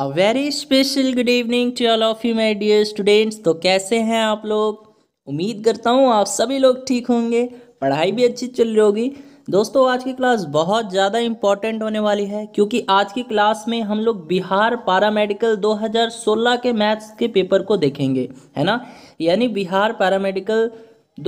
a very special good evening to all of you my dear students तो कैसे हैं आप लोग उम्मीद करता हूँ आप सभी लोग ठीक होंगे पढ़ाई भी अच्छी चल रही होगी दोस्तों आज की क्लास बहुत ज़्यादा इम्पॉर्टेंट होने वाली है क्योंकि आज की क्लास में हम लोग बिहार पैरामेडिकल 2016 के मैथ्स के पेपर को देखेंगे है ना यानी बिहार पैरामेडिकल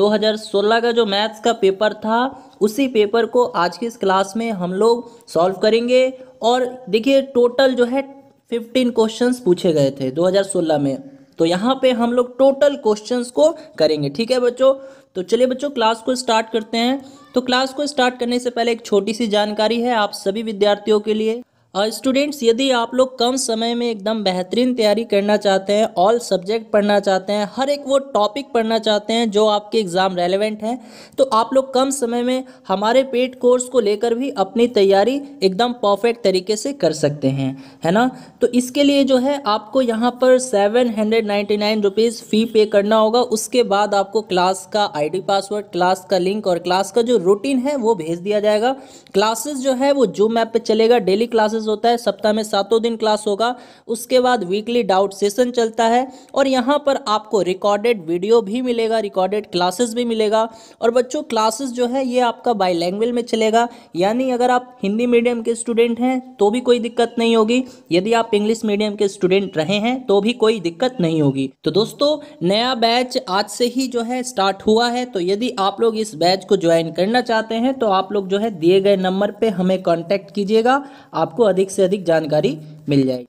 2016 का जो मैथ्स का पेपर था उसी पेपर को आज की इस क्लास में हम लोग सॉल्व करेंगे और देखिए टोटल जो है फिफ्टीन क्वेश्चंस पूछे गए थे 2016 में तो यहाँ पे हम लोग टोटल क्वेश्चंस को करेंगे ठीक है बच्चों तो चलिए बच्चों क्लास को स्टार्ट करते हैं तो क्लास को स्टार्ट करने से पहले एक छोटी सी जानकारी है आप सभी विद्यार्थियों के लिए और स्टूडेंट्स यदि आप लोग कम समय में एकदम बेहतरीन तैयारी करना चाहते हैं ऑल सब्जेक्ट पढ़ना चाहते हैं हर एक वो टॉपिक पढ़ना चाहते हैं जो आपके एग्ज़ाम रेलेवेंट हैं तो आप लोग कम समय में हमारे पेड कोर्स को लेकर भी अपनी तैयारी एकदम परफेक्ट तरीके से कर सकते हैं है ना तो इसके लिए जो है आपको यहाँ पर seven hundred ninety nine rupees fee pay करना होगा उसके बाद आपको क्लास का आई पासवर्ड क्लास का लिंक और क्लास का जो रूटीन है वो भेज दिया जाएगा क्लासेज जो है वो जूम ऐप पर चलेगा डेली क्लासेज क्लासेस होता है सप्ताह में सातों दिन क्लास होगा उसके बाद वीकली डाउट सेशन चलता है और यहाँ पर आपको रिकॉर्डेड वीडियो भी मिलेगा रिकॉर्डेड क्लासेस भी मिलेगा और बच्चों क्लासेस जो है ये आपका बाई लैंग्वेज में चलेगा यानी अगर आप हिंदी मीडियम के स्टूडेंट हैं तो भी कोई दिक्कत नहीं होगी यदि आप इंग्लिश मीडियम के स्टूडेंट रहे हैं तो भी कोई दिक्कत नहीं होगी तो दोस्तों नया बैच आज से ही जो है स्टार्ट हुआ है तो यदि आप लोग इस बैच को ज्वाइन करना चाहते हैं तो आप लोग जो है दिए गए नंबर पर हमें कॉन्टैक्ट कीजिएगा आपको अधिक से अधिक जानकारी मिल जाएगी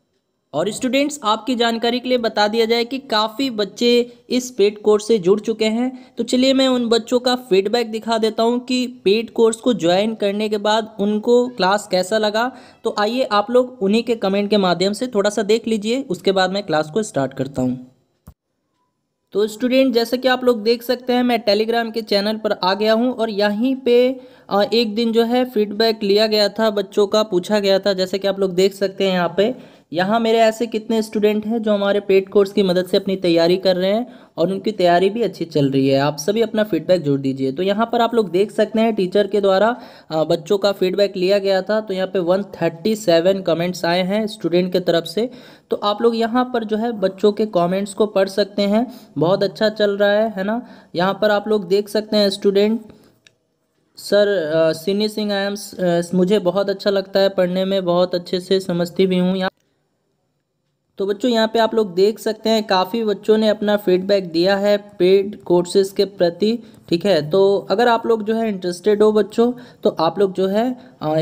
और स्टूडेंट्स आपकी जानकारी के लिए बता दिया जाए कि काफ़ी बच्चे इस पेड कोर्स से जुड़ चुके हैं तो चलिए मैं उन बच्चों का फीडबैक दिखा देता हूं कि पेड कोर्स को ज्वाइन करने के बाद उनको क्लास कैसा लगा तो आइए आप लोग उन्हीं के कमेंट के माध्यम से थोड़ा सा देख लीजिए उसके बाद मैं क्लास को स्टार्ट करता हूँ तो स्टूडेंट जैसा कि आप लोग देख सकते हैं मैं टेलीग्राम के चैनल पर आ गया हूं और यहीं पे एक दिन जो है फीडबैक लिया गया था बच्चों का पूछा गया था जैसे कि आप लोग देख सकते हैं यहाँ पे यहाँ मेरे ऐसे कितने स्टूडेंट हैं जो हमारे पेड कोर्स की मदद से अपनी तैयारी कर रहे हैं और उनकी तैयारी भी अच्छी चल रही है आप सभी अपना फीडबैक जोड़ दीजिए तो यहाँ पर आप लोग देख सकते हैं टीचर के द्वारा बच्चों का फीडबैक लिया गया था तो यहाँ पे 137 कमेंट्स आए हैं स्टूडेंट के तरफ से तो आप लोग यहाँ पर जो है बच्चों के कॉमेंट्स को पढ़ सकते हैं बहुत अच्छा चल रहा है है ना यहाँ पर आप लोग देख सकते हैं स्टूडेंट सर सिनी सिंह आई एम मुझे बहुत अच्छा लगता है पढ़ने में बहुत अच्छे से समझती भी हूँ यहाँ तो बच्चों यहाँ पे आप लोग देख सकते हैं काफ़ी बच्चों ने अपना फीडबैक दिया है पेड कोर्सेज के प्रति ठीक है तो अगर आप लोग जो है इंटरेस्टेड हो बच्चों तो आप लोग जो है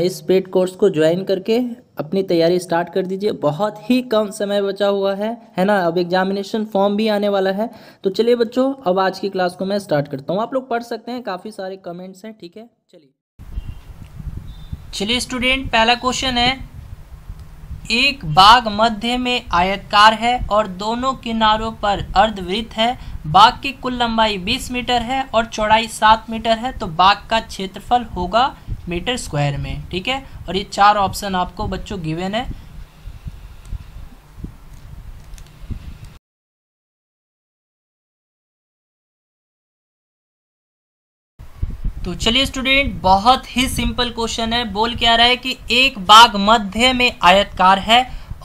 इस पेड कोर्स को ज्वाइन करके अपनी तैयारी स्टार्ट कर दीजिए बहुत ही कम समय बचा हुआ है है ना अब एग्जामिनेशन फॉर्म भी आने वाला है तो चलिए बच्चों अब आज की क्लास को मैं स्टार्ट करता हूँ आप लोग पढ़ सकते हैं काफ़ी सारे कमेंट्स हैं ठीक है चलिए चलिए स्टूडेंट पहला क्वेश्चन है एक बाग मध्य में आयतकार है और दोनों किनारों पर अर्धवृत्त है बाग की कुल लंबाई 20 मीटर है और चौड़ाई 7 मीटर है तो बाग का क्षेत्रफल होगा मीटर स्क्वायर में ठीक है और ये चार ऑप्शन आपको बच्चों गिवेन है तो चलिए स्टूडेंट बहुत ही सिंपल क्वेश्चन है बोल क्या रहा है कि एक बाग मध्य में आयतकार है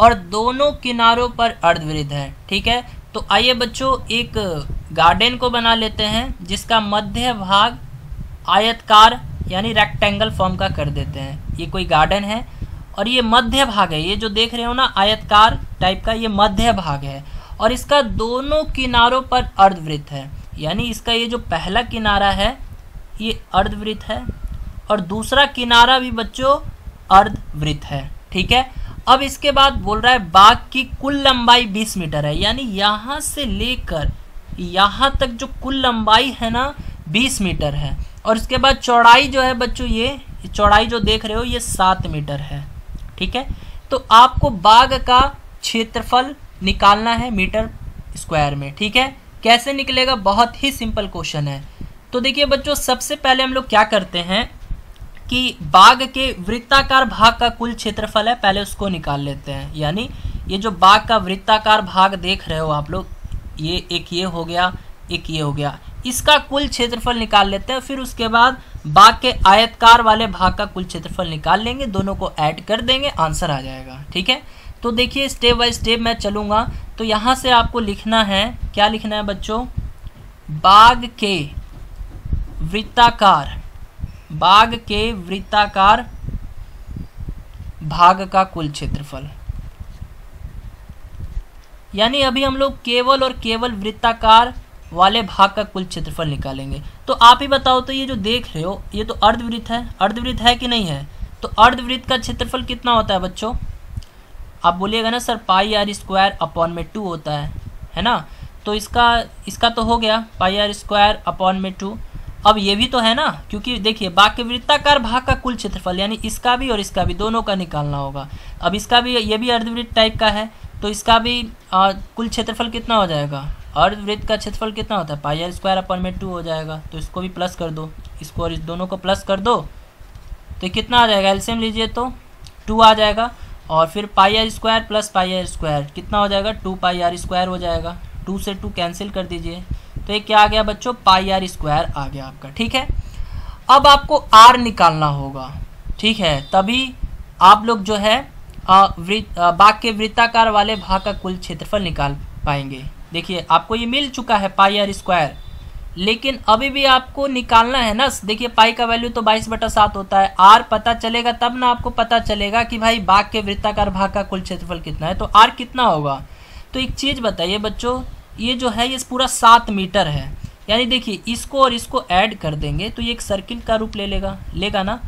और दोनों किनारों पर अर्धवृद्ध है ठीक है तो आइए बच्चों एक गार्डन को बना लेते हैं जिसका मध्य भाग आयतकार यानी रेक्टेंगल फॉर्म का कर देते हैं ये कोई गार्डन है और ये मध्य भाग है ये जो देख रहे हो ना आयतकार टाइप का ये मध्य भाग है और इसका दोनों किनारों पर अर्धवृत्त है यानी इसका ये जो पहला किनारा है ये अर्धवृत्त है और दूसरा किनारा भी बच्चों अर्धवृत्त है ठीक है अब इसके बाद बोल रहा है बाघ की कुल लंबाई 20 मीटर है यानी यहाँ से लेकर यहाँ तक जो कुल लंबाई है ना 20 मीटर है और इसके बाद चौड़ाई जो है बच्चों ये चौड़ाई जो देख रहे हो ये सात मीटर है ठीक है तो आपको बाघ का क्षेत्रफल निकालना है मीटर स्क्वायर में ठीक है कैसे निकलेगा बहुत ही सिंपल क्वेश्चन है तो देखिए बच्चों सबसे पहले हम लोग क्या करते हैं कि बाघ के वृत्ताकार भाग का कुल क्षेत्रफल है पहले उसको निकाल लेते हैं यानी ये जो बाघ का वृत्ताकार भाग देख रहे हो आप लोग ये एक ये हो गया एक ये हो गया इसका कुल क्षेत्रफल निकाल लेते हैं फिर उसके बाद बाघ के आयतकार वाले भाग का कुल क्षेत्रफल निकाल लेंगे दोनों को ऐड कर देंगे आंसर आ जाएगा ठीक है तो देखिए स्टेप बाय स्टेप मैं चलूँगा तो यहाँ से आपको लिखना है क्या लिखना है बच्चों बाघ के वृत्ताकार बाग के वृत्ताकार भाग का कुल क्षेत्रफल यानी अभी हम लोग केवल और केवल वृत्ताकार वाले भाग का कुल क्षेत्रफल निकालेंगे तो आप ही बताओ तो ये जो देख रहे हो ये तो अर्धवृत्त है अर्धवृत्त है कि नहीं है तो अर्धवृत्त का क्षेत्रफल कितना होता है बच्चों आप बोलिएगा ना sir pi r square upon में टू होता है है ना तो इसका इसका तो हो गया पाई आर स्क्वायर अपॉन में टू अब ये भी तो है ना क्योंकि देखिए बाकी वृत्ताकार भाग का कुल क्षेत्रफल यानी इसका भी और इसका भी दोनों का निकालना होगा अब इसका भी ये भी अर्धवृत्त टाइप का है तो इसका भी आ, कुल क्षेत्रफल कितना हो जाएगा अर्धवृत्त का क्षेत्रफल कितना होता है पाई आर स्क्वायर अपन में टू हो जाएगा तो इसको भी प्लस कर दो इसको और इस दोनों को प्लस कर दो तो कितना आ जाएगा एल्सियम लीजिए तो टू आ जाएगा और फिर pi r square plus pi r square कितना हो जाएगा टू पाई आर स्क्वायर हो जाएगा टू से टू कैंसिल कर दीजिए तो ये क्या आ गया बच्चों पाई आर स्क्वायर आ गया आपका ठीक है अब आपको आर निकालना होगा ठीक है तभी आप लोग जो है बाघ के वृत्ताकार वाले भाग का कुल क्षेत्रफल निकाल पाएंगे देखिए आपको ये मिल चुका है पाई आर स्क्वायर लेकिन अभी भी आपको निकालना है ना देखिए पाई का वैल्यू तो बाईस बटा सात होता है आर पता चलेगा तब ना आपको पता चलेगा कि भाई बाघ के वृत्ताकार भाग का कुल क्षेत्रफल कितना है तो आर कितना होगा तो एक चीज़ बताइए बच्चों ये जो है ये पूरा सात मीटर है यानी देखिए इसको और इसको ऐड कर देंगे तो ये एक सर्किल का रूप ले लेगा लेगा ना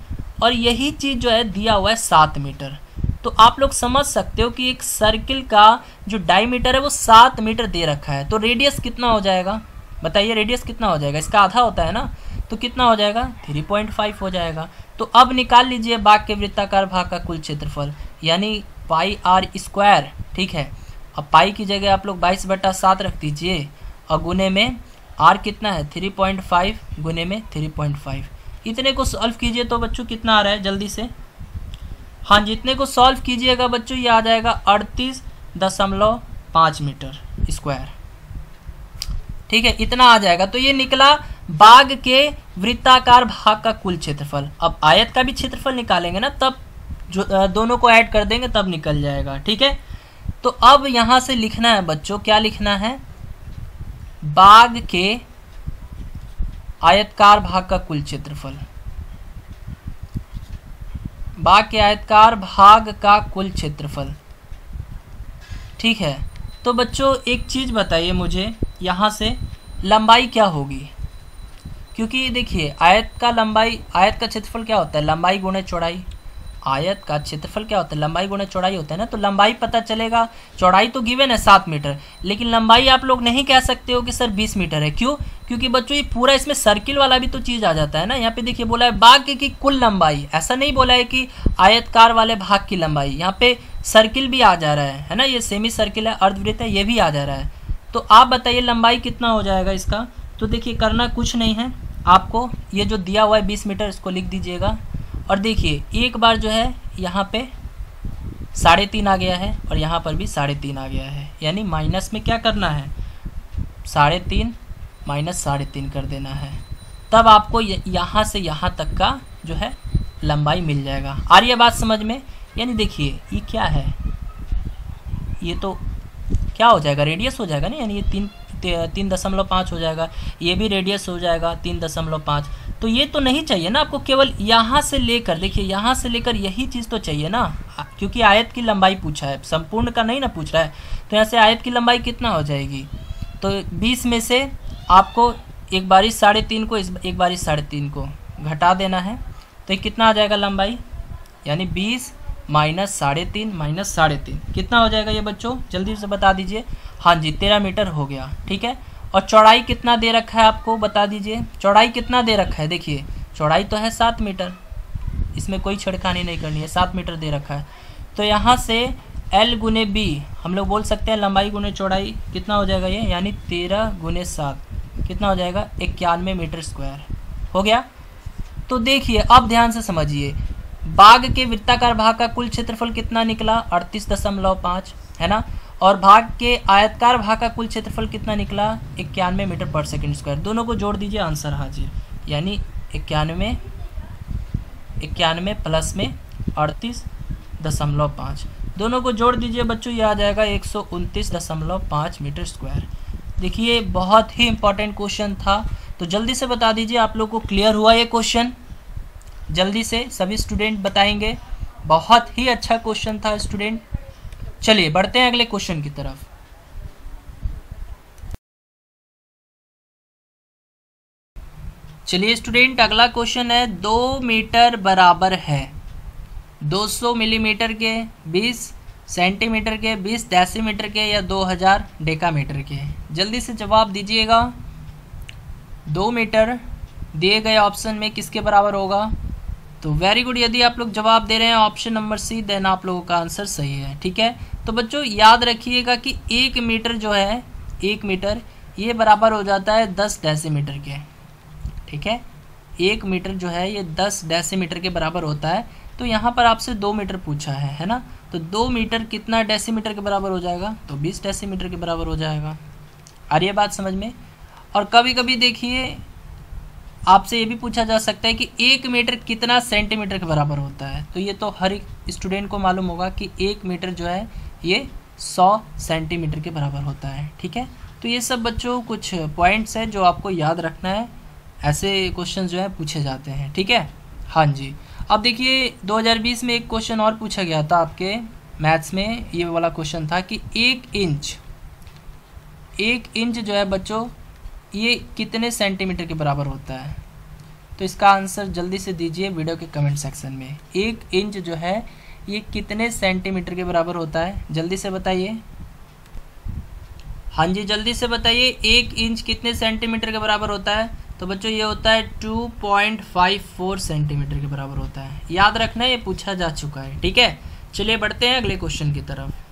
और यही चीज़ जो है दिया हुआ है सात मीटर तो आप लोग समझ सकते हो कि एक सर्किल का जो डायमीटर है वो सात मीटर दे रखा है तो रेडियस कितना हो जाएगा बताइए रेडियस कितना हो जाएगा इसका आधा होता है ना तो कितना हो जाएगा थ्री पॉइंट फाइव हो जाएगा तो अब निकाल लीजिए बाग के वृत्ताकार भाग का कुल क्षेत्रफल यानी पाई आर स्क्वायर ठीक है अब पाई की जगह आप लोग बाईस बटा सात रख दीजिए और गुने में आर कितना है थ्री पॉइंट फाइव गुने में थ्री पॉइंट फाइव इतने को सॉल्व कीजिए तो बच्चों कितना आ रहा है जल्दी से हाँ जितने को सॉल्व कीजिएगा बच्चों ये आ जाएगा अड़तीस दशमलव पाँच मीटर स्क्वायर ठीक है इतना आ जाएगा तो ये निकला बाघ के वृत्ताकार भाग का कुल क्षेत्रफल अब आयत का भी क्षेत्रफल निकालेंगे ना तब जो दोनों को ऐड कर देंगे तब निकल जाएगा ठीक है तो अब यहां से लिखना है बच्चों क्या लिखना है बाग के आयतकार भाग का कुल क्षेत्रफल बाग के आयतकार भाग का कुल क्षेत्रफल ठीक है तो बच्चों एक चीज़ बताइए मुझे यहां से लंबाई क्या होगी क्योंकि देखिए आयत का लंबाई आयत का क्षेत्रफल क्या होता है लंबाई गुणे चौड़ाई आयत का क्षेत्रफल क्या होता है लंबाई गुणा चौड़ाई होता है ना तो लंबाई पता चलेगा चौड़ाई तो गिवन है सात मीटर लेकिन लंबाई आप लोग नहीं कह सकते हो कि सर बीस मीटर है क्यों क्योंकि बच्चों ये पूरा इसमें सर्किल वाला भी तो चीज़ आ जाता है ना यहाँ पे देखिए बोला है बाघ की कुल लंबाई ऐसा नहीं बोला है कि आयतकार वाले भाग की लंबाई यहाँ पे सर्किल भी आ जा रहा है है ना ये सेमी सर्किल है अर्धवृत्त है ये भी आ जा रहा है तो आप बताइए लंबाई कितना हो जाएगा इसका तो देखिए करना कुछ नहीं है आपको ये जो दिया हुआ है बीस मीटर इसको लिख दीजिएगा और देखिए एक बार जो है यहाँ पे साढ़े तीन आ गया है और यहाँ पर भी साढ़े तीन आ गया है यानी माइनस में क्या करना है साढ़े तीन माइनस साढ़े तीन कर देना है तब आपको यहाँ से यहाँ तक का जो है लंबाई मिल जाएगा आ रही बात समझ में यानी देखिए ये क्या है ये तो क्या हो जाएगा रेडियस हो जाएगा ना यानी ये तीन तीन दशमलव पाँच हो जाएगा ये भी रेडियस हो जाएगा तीन दशमलव पाँच तो ये तो नहीं चाहिए ना आपको केवल यहाँ से लेकर देखिए यहाँ से लेकर यही चीज़ तो चाहिए ना क्योंकि आयत की लंबाई पूछा है संपूर्ण का नहीं ना पूछ रहा है तो यहाँ से आयत की लंबाई कितना हो जाएगी तो बीस में से आपको एक बारी साढ़े तीन को इस एक बारी साढ़े तीन को घटा देना है तो कितना आ जाएगा लंबाई यानी बीस माइनस साढ़े तीन माइनस साढ़े तीन कितना हो जाएगा ये बच्चों जल्दी से बता दीजिए हाँ जी तेरह मीटर हो गया ठीक है और चौड़ाई कितना दे रखा है आपको बता दीजिए चौड़ाई कितना दे रखा है देखिए चौड़ाई तो है सात मीटर इसमें कोई छिड़कानी नहीं करनी है सात मीटर दे रखा है तो यहाँ से एल गुने बी हम लोग बोल सकते हैं लंबाई गुने चौड़ाई कितना हो जाएगा ये यानी तेरह गुने सात कितना हो जाएगा इक्यानवे मीटर स्क्वायर हो गया तो देखिए अब ध्यान से समझिए बाघ के वृत्ताकार भाग का कुल क्षेत्रफल कितना निकला अड़तीस दशमलव पाँच है ना और भाग के आयतकार भाग का कुल क्षेत्रफल कितना निकला इक्यानवे मीटर पर सेकेंड स्क्वायर दोनों को जोड़ दीजिए आंसर हाजिर यानी इक्यानवे इक्यानवे प्लस में अड़तीस दशमलव पाँच दोनों को जोड़ दीजिए बच्चों ये आ जाएगा एक सौ उनतीस दशमलव पाँच मीटर स्क्वायर देखिए बहुत ही इंपॉर्टेंट क्वेश्चन था तो जल्दी से बता दीजिए आप लोग को क्लियर हुआ ये क्वेश्चन जल्दी से सभी स्टूडेंट बताएंगे बहुत ही अच्छा क्वेश्चन था स्टूडेंट चलिए बढ़ते हैं अगले क्वेश्चन की तरफ चलिए स्टूडेंट अगला क्वेश्चन है दो मीटर बराबर है 200 मिलीमीटर के 20 सेंटीमीटर के 20 डेसीमीटर के या 2000 डेकामीटर के जल्दी से जवाब दीजिएगा दो मीटर दिए गए ऑप्शन में किसके बराबर होगा तो वेरी गुड यदि आप लोग जवाब दे रहे हैं ऑप्शन नंबर सी देन आप लोगों का आंसर सही है ठीक है तो बच्चों याद रखिएगा कि एक मीटर जो है एक मीटर ये बराबर हो जाता है दस डेसीमीटर के ठीक है एक मीटर जो है ये दस डेसीमीटर के बराबर होता है तो यहाँ पर आपसे दो मीटर पूछा है है ना तो दो मीटर कितना डेसीमीटर के बराबर हो जाएगा तो बीस डेसीमीटर के बराबर हो जाएगा आ रही बात समझ में और कभी कभी देखिए आपसे ये भी पूछा जा सकता है कि एक मीटर कितना सेंटीमीटर के बराबर होता है तो ये तो हर एक स्टूडेंट को मालूम होगा कि एक मीटर जो है ये सौ सेंटीमीटर के बराबर होता है ठीक है तो ये सब बच्चों कुछ पॉइंट्स हैं जो आपको याद रखना है ऐसे क्वेश्चन जो है पूछे जाते हैं ठीक है हाँ जी अब देखिए 2020 में एक क्वेश्चन और पूछा गया था आपके मैथ्स में ये वाला क्वेश्चन था कि एक इंच एक इंच जो है बच्चों ये कितने सेंटीमीटर के बराबर होता है तो इसका आंसर जल्दी से दीजिए वीडियो के कमेंट सेक्शन में एक इंच जो है ये कितने सेंटीमीटर के बराबर होता है जल्दी से बताइए हाँ जी जल्दी से बताइए एक इंच कितने सेंटीमीटर के बराबर होता है तो बच्चों ये होता है 2.54 सेंटीमीटर के बराबर होता है याद रखना ये पूछा जा चुका है ठीक है चलिए बढ़ते हैं अगले क्वेश्चन की तरफ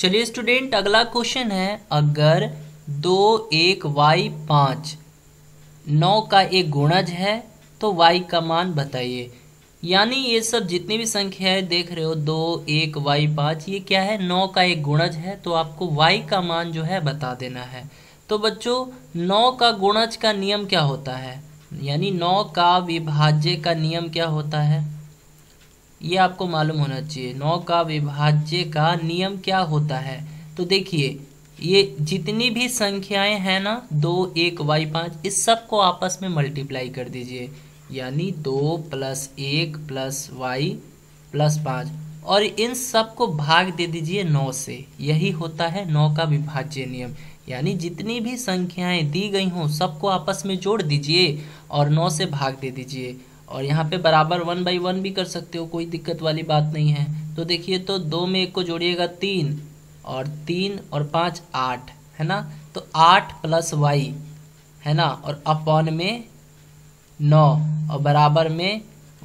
चलिए स्टूडेंट अगला क्वेश्चन है अगर दो एक वाई पाँच नौ का एक गुणज है तो वाई का मान बताइए यानी ये सब जितनी भी संख्याएं देख रहे हो दो एक वाई पाँच ये क्या है नौ का एक गुणज है तो आपको वाई का मान जो है बता देना है तो बच्चों नौ का गुणज का नियम क्या होता है यानी नौ का विभाज्य का नियम क्या होता है ये आपको मालूम होना चाहिए नौ का विभाज्य का नियम क्या होता है तो देखिए ये जितनी भी संख्याएं हैं ना दो एक वाई पाँच इस सब को आपस में मल्टीप्लाई कर दीजिए यानी दो प्लस एक प्लस वाई प्लस पाँच और इन सब को भाग दे दीजिए नौ से यही होता है नौ का विभाज्य नियम यानी जितनी भी संख्याएं दी गई हों सबको आपस में जोड़ दीजिए और नौ से भाग दे दीजिए और यहाँ पे बराबर वन बाई वन भी कर सकते हो कोई दिक्कत वाली बात नहीं है तो देखिए तो दो में एक को जोड़िएगा तीन और तीन और पाँच आठ है ना तो आठ प्लस वाई है ना और अपॉन में नौ और बराबर में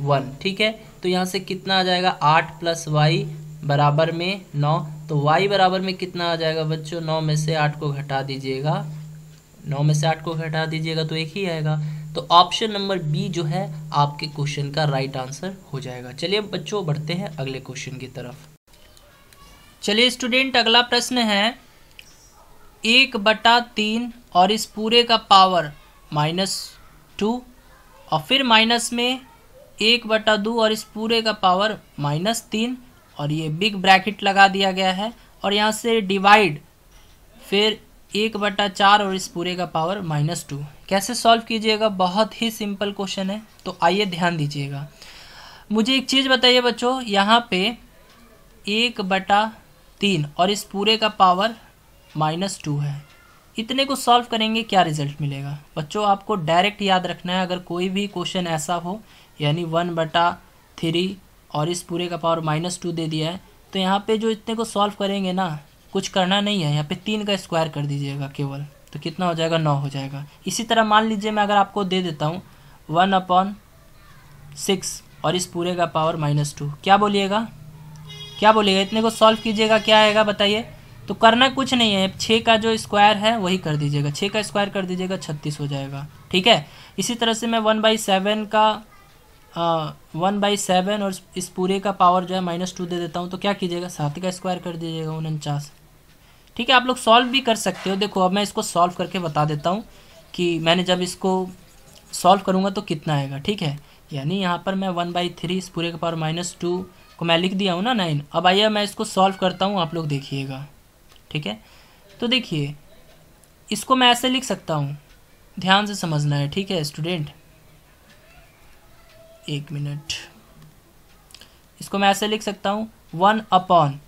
वन ठीक है तो यहाँ से कितना आ जाएगा आठ प्लस वाई बराबर में नौ तो वाई बराबर में कितना आ जाएगा बच्चों नौ में से आठ को घटा दीजिएगा नौ में से आठ को घटा दीजिएगा तो एक ही आएगा तो ऑप्शन नंबर बी जो है आपके क्वेश्चन का राइट आंसर हो जाएगा चलिए बच्चों बढ़ते हैं अगले क्वेश्चन की तरफ चलिए स्टूडेंट अगला प्रश्न है एक बटा तीन और इस पूरे का पावर माइनस टू और फिर माइनस में एक बटा दो और इस पूरे का पावर माइनस तीन और ये बिग ब्रैकेट लगा दिया गया है और यहाँ से डिवाइड फिर एक बटा चार और इस पूरे का पावर माइनस टू कैसे सॉल्व कीजिएगा बहुत ही सिंपल क्वेश्चन है तो आइए ध्यान दीजिएगा मुझे एक चीज़ बताइए बच्चों यहाँ पे एक बटा तीन और इस पूरे का पावर माइनस टू है इतने को सॉल्व करेंगे क्या रिजल्ट मिलेगा बच्चों आपको डायरेक्ट याद रखना है अगर कोई भी क्वेश्चन ऐसा हो यानी वन बटा थ्री और इस पूरे का पावर माइनस टू दे दिया है तो यहाँ पे जो इतने को सॉल्व करेंगे ना कुछ करना नहीं है यहाँ पे तीन का स्क्वायर कर दीजिएगा केवल तो कितना हो जाएगा नौ हो जाएगा इसी तरह मान लीजिए मैं अगर आपको दे देता हूँ वन अपॉन सिक्स और इस पूरे का पावर माइनस टू क्या बोलिएगा क्या बोलिएगा इतने को सॉल्व कीजिएगा क्या आएगा बताइए तो करना कुछ नहीं है छः का जो स्क्वायर है वही कर दीजिएगा छः का स्क्वायर कर दीजिएगा छत्तीस हो जाएगा ठीक है इसी तरह से मैं वन बाई सेवन का वन बाई सेवन और इस पूरे का पावर जो है माइनस टू दे देता हूँ तो क्या कीजिएगा सात का स्क्वायर कर दीजिएगा उनचास ठीक है आप लोग सॉल्व भी कर सकते हो देखो अब मैं इसको सॉल्व करके बता देता हूँ कि मैंने जब इसको सॉल्व करूँगा तो कितना आएगा ठीक है यानी यहाँ पर मैं वन बाई थ्री इस पूरे के पावर माइनस टू को मैं लिख दिया हूँ ना नाइन अब आइए मैं इसको सॉल्व करता हूँ आप लोग देखिएगा ठीक है तो देखिए इसको मैं ऐसे लिख सकता हूँ ध्यान से समझना है ठीक है स्टूडेंट एक मिनट इसको मैं ऐसे लिख सकता हूँ वन अपॉन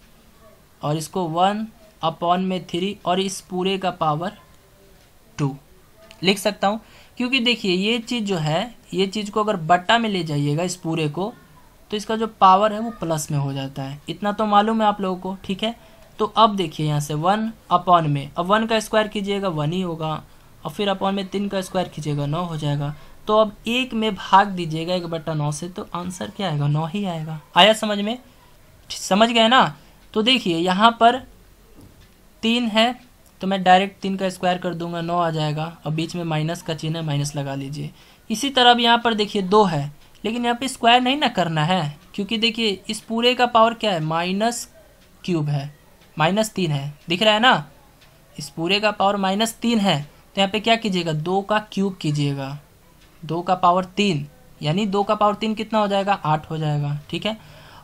और इसको वन अपॉन में थ्री और इस पूरे का पावर टू लिख सकता हूँ क्योंकि देखिए ये चीज़ जो है ये चीज़ को अगर बट्टा में ले जाइएगा इस पूरे को तो इसका जो पावर है वो प्लस में हो जाता है इतना तो मालूम है आप लोगों को ठीक है तो अब देखिए यहाँ से वन अपॉन में अब वन का स्क्वायर कीजिएगा वन ही होगा और फिर अपॉन में तीन का स्क्वायर कीजिएगा नौ हो जाएगा तो अब एक में भाग दीजिएगा एक बट्टा नौ से तो आंसर क्या आएगा नौ ही आएगा आया समझ में समझ गए ना तो देखिए यहाँ पर तीन है तो मैं डायरेक्ट तीन का स्क्वायर कर दूंगा नौ आ जाएगा और बीच में माइनस का चिन्ह है माइनस लगा लीजिए इसी तरह अब यहाँ पर देखिए दो है लेकिन यहाँ पे स्क्वायर नहीं ना करना है क्योंकि देखिए इस पूरे का पावर क्या है माइनस क्यूब है माइनस तीन है दिख रहा है ना इस पूरे का पावर माइनस तीन है तो यहाँ पे क्या कीजिएगा दो का क्यूब कीजिएगा दो का पावर तीन यानी दो का पावर तीन कितना हो जाएगा आठ हो जाएगा ठीक है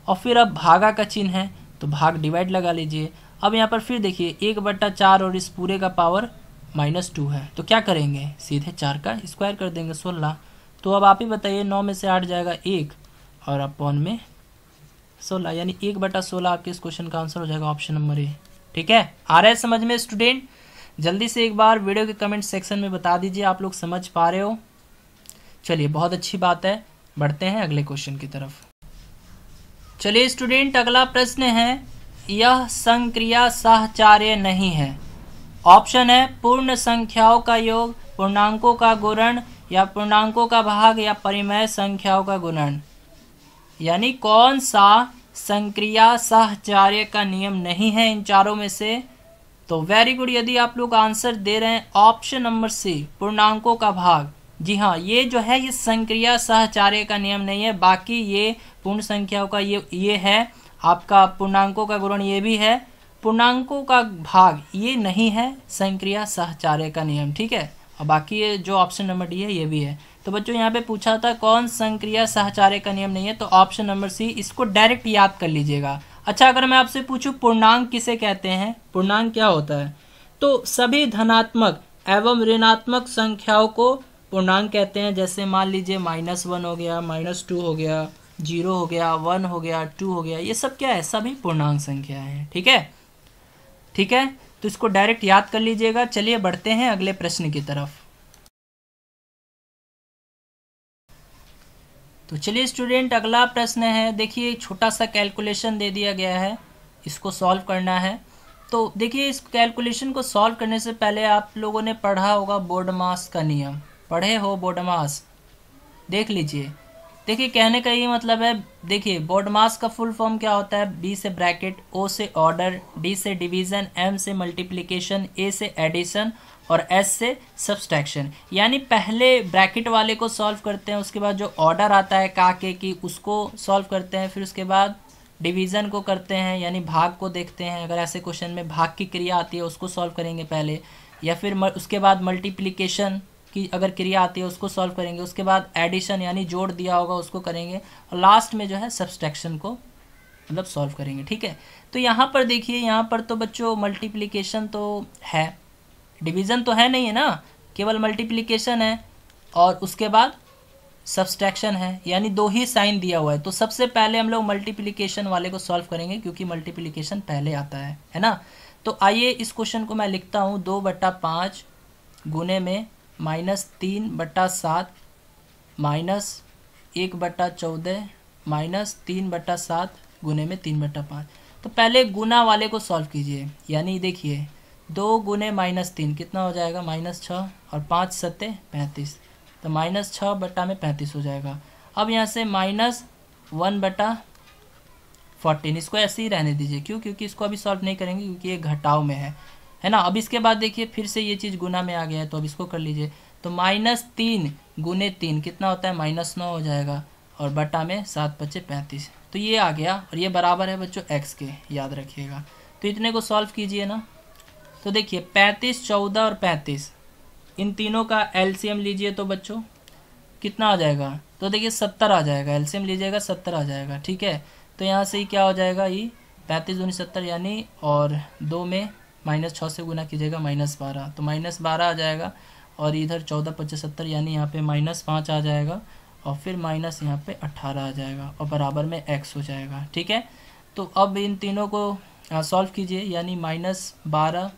और फिर अब भागा का चिन्ह है तो भाग डिवाइड लगा लीजिए अब यहाँ पर फिर देखिए एक बट्टा चार और इस पूरे का पावर माइनस टू है तो क्या करेंगे सीधे चार का स्क्वायर कर देंगे सोलह तो अब आप ही बताइए नौ में से आठ जाएगा एक और अपॉन में सोलह यानी एक बटा सोलह आपके इस क्वेश्चन का आंसर हो जाएगा ऑप्शन नंबर ए ठीक है आ रहा है समझ में स्टूडेंट जल्दी से एक बार वीडियो के कमेंट सेक्शन में बता दीजिए आप लोग समझ पा रहे हो चलिए बहुत अच्छी बात है बढ़ते हैं अगले क्वेश्चन की तरफ चलिए स्टूडेंट अगला प्रश्न है यह संक्रिया सहचार्य नहीं है ऑप्शन है पूर्ण संख्याओं का योग पूर्णांकों का गुणन या पूर्णांकों का भाग या परिमेय संख्याओं का गुणन यानी कौन सा संक्रिया सहचार्य का नियम नहीं है इन चारों में से तो वेरी गुड यदि आप लोग आंसर दे रहे हैं ऑप्शन नंबर सी पूर्णांकों का भाग जी हाँ ये जो है ये संक्रिया सहचार्य का नियम नहीं है बाकी ये पूर्ण संख्याओं का ये ये है आपका पूर्णांकों का गुणन ये भी है पूर्णांकों का भाग ये नहीं है संक्रिया सहचार्य का नियम ठीक है और बाकी ये जो ऑप्शन नंबर डी है ये भी है तो बच्चों यहाँ पे पूछा था कौन संक्रिया सहचार्य का नियम नहीं है तो ऑप्शन नंबर सी इसको डायरेक्ट याद कर लीजिएगा अच्छा अगर मैं आपसे पूछूँ पूर्णांक किसे कहते हैं पूर्णांक क्या होता है तो सभी धनात्मक एवं ऋणात्मक संख्याओं को पूर्णांक कहते हैं जैसे मान लीजिए माइनस वन हो गया माइनस टू हो गया जीरो हो गया वन हो गया टू हो गया ये सब क्या है सभी पूर्णांक संख्या है ठीक है ठीक है तो इसको डायरेक्ट याद कर लीजिएगा चलिए बढ़ते हैं अगले प्रश्न की तरफ तो चलिए स्टूडेंट अगला प्रश्न है देखिए छोटा सा कैलकुलेशन दे दिया गया है इसको सॉल्व करना है तो देखिए इस कैलकुलेशन को सॉल्व करने से पहले आप लोगों ने पढ़ा होगा बोर्ड मास का नियम पढ़े हो बोर्ड मास देख लीजिए देखिए कहने का ये मतलब है देखिए मास का फुल फॉर्म क्या होता है बी से ब्रैकेट ओ से ऑर्डर डी से डिवीजन एम से मल्टीप्लिकेशन ए से एडिशन और एस से सब्सट्रैक्शन यानी पहले ब्रैकेट वाले को सॉल्व करते हैं उसके बाद जो ऑर्डर आता है काके की उसको सॉल्व करते हैं फिर उसके बाद डिवीज़न को करते हैं यानी भाग को देखते हैं अगर ऐसे क्वेश्चन में भाग की क्रिया आती है उसको सॉल्व करेंगे पहले या फिर उसके बाद मल्टीप्लीकेशन की अगर क्रिया आती है उसको सॉल्व करेंगे उसके बाद एडिशन यानी जोड़ दिया होगा उसको करेंगे और लास्ट में जो है सब्सट्रैक्शन को मतलब सॉल्व करेंगे ठीक है तो यहाँ पर देखिए यहाँ पर तो बच्चों मल्टीप्लीकेशन तो है डिवीज़न तो है नहीं है ना केवल मल्टीप्लीकेशन है और उसके बाद सब्सट्रैक्शन है यानी दो ही साइन दिया हुआ है तो सबसे पहले हम लोग मल्टीप्लीकेशन वाले को सॉल्व करेंगे क्योंकि मल्टीप्लीकेशन पहले आता है है ना तो आइए इस क्वेश्चन को मैं लिखता हूँ दो बट्टा पाँच गुने में माइनस तीन बट्टा सात माइनस एक बट्टा चौदह माइनस तीन बट्टा सात गुने में तीन बट्टा पाँच तो पहले गुना वाले को सॉल्व कीजिए यानी देखिए दो गुने माइनस तीन कितना हो जाएगा माइनस छः और पाँच सत्ते पैंतीस तो माइनस छः बट्टा में पैंतीस हो जाएगा अब यहाँ से माइनस वन बट्टा फोर्टीन इसको ऐसे ही रहने दीजिए क्यों क्योंकि इसको अभी सॉल्व नहीं करेंगे क्योंकि ये घटाव में है है ना अब इसके बाद देखिए फिर से ये चीज़ गुना में आ गया है तो अब इसको कर लीजिए तो माइनस तीन गुने तीन कितना होता है माइनस नौ हो जाएगा और बटा में सात पच्चे पैंतीस तो ये आ गया और ये बराबर है बच्चों एक्स के याद रखिएगा तो इतने को सॉल्व कीजिए ना तो देखिए पैंतीस चौदह और पैंतीस इन तीनों का एलसीएम लीजिए तो बच्चों कितना आ जाएगा तो देखिए सत्तर आ जाएगा एलसीएम लीजिएगा सत्तर आ जाएगा ठीक है तो यहाँ से ही क्या हो जाएगा ये पैंतीस दूनी सत्तर यानी और दो में माइनस छः से गुना कीजिएगा माइनस बारह तो माइनस बारह आ जाएगा और इधर चौदह पचहत्तर यानी यहाँ पे माइनस पाँच आ जाएगा और फिर माइनस यहाँ पे अट्ठारह आ जाएगा और बराबर में एक्स हो जाएगा ठीक है तो अब इन तीनों को सॉल्व कीजिए यानी माइनस बारह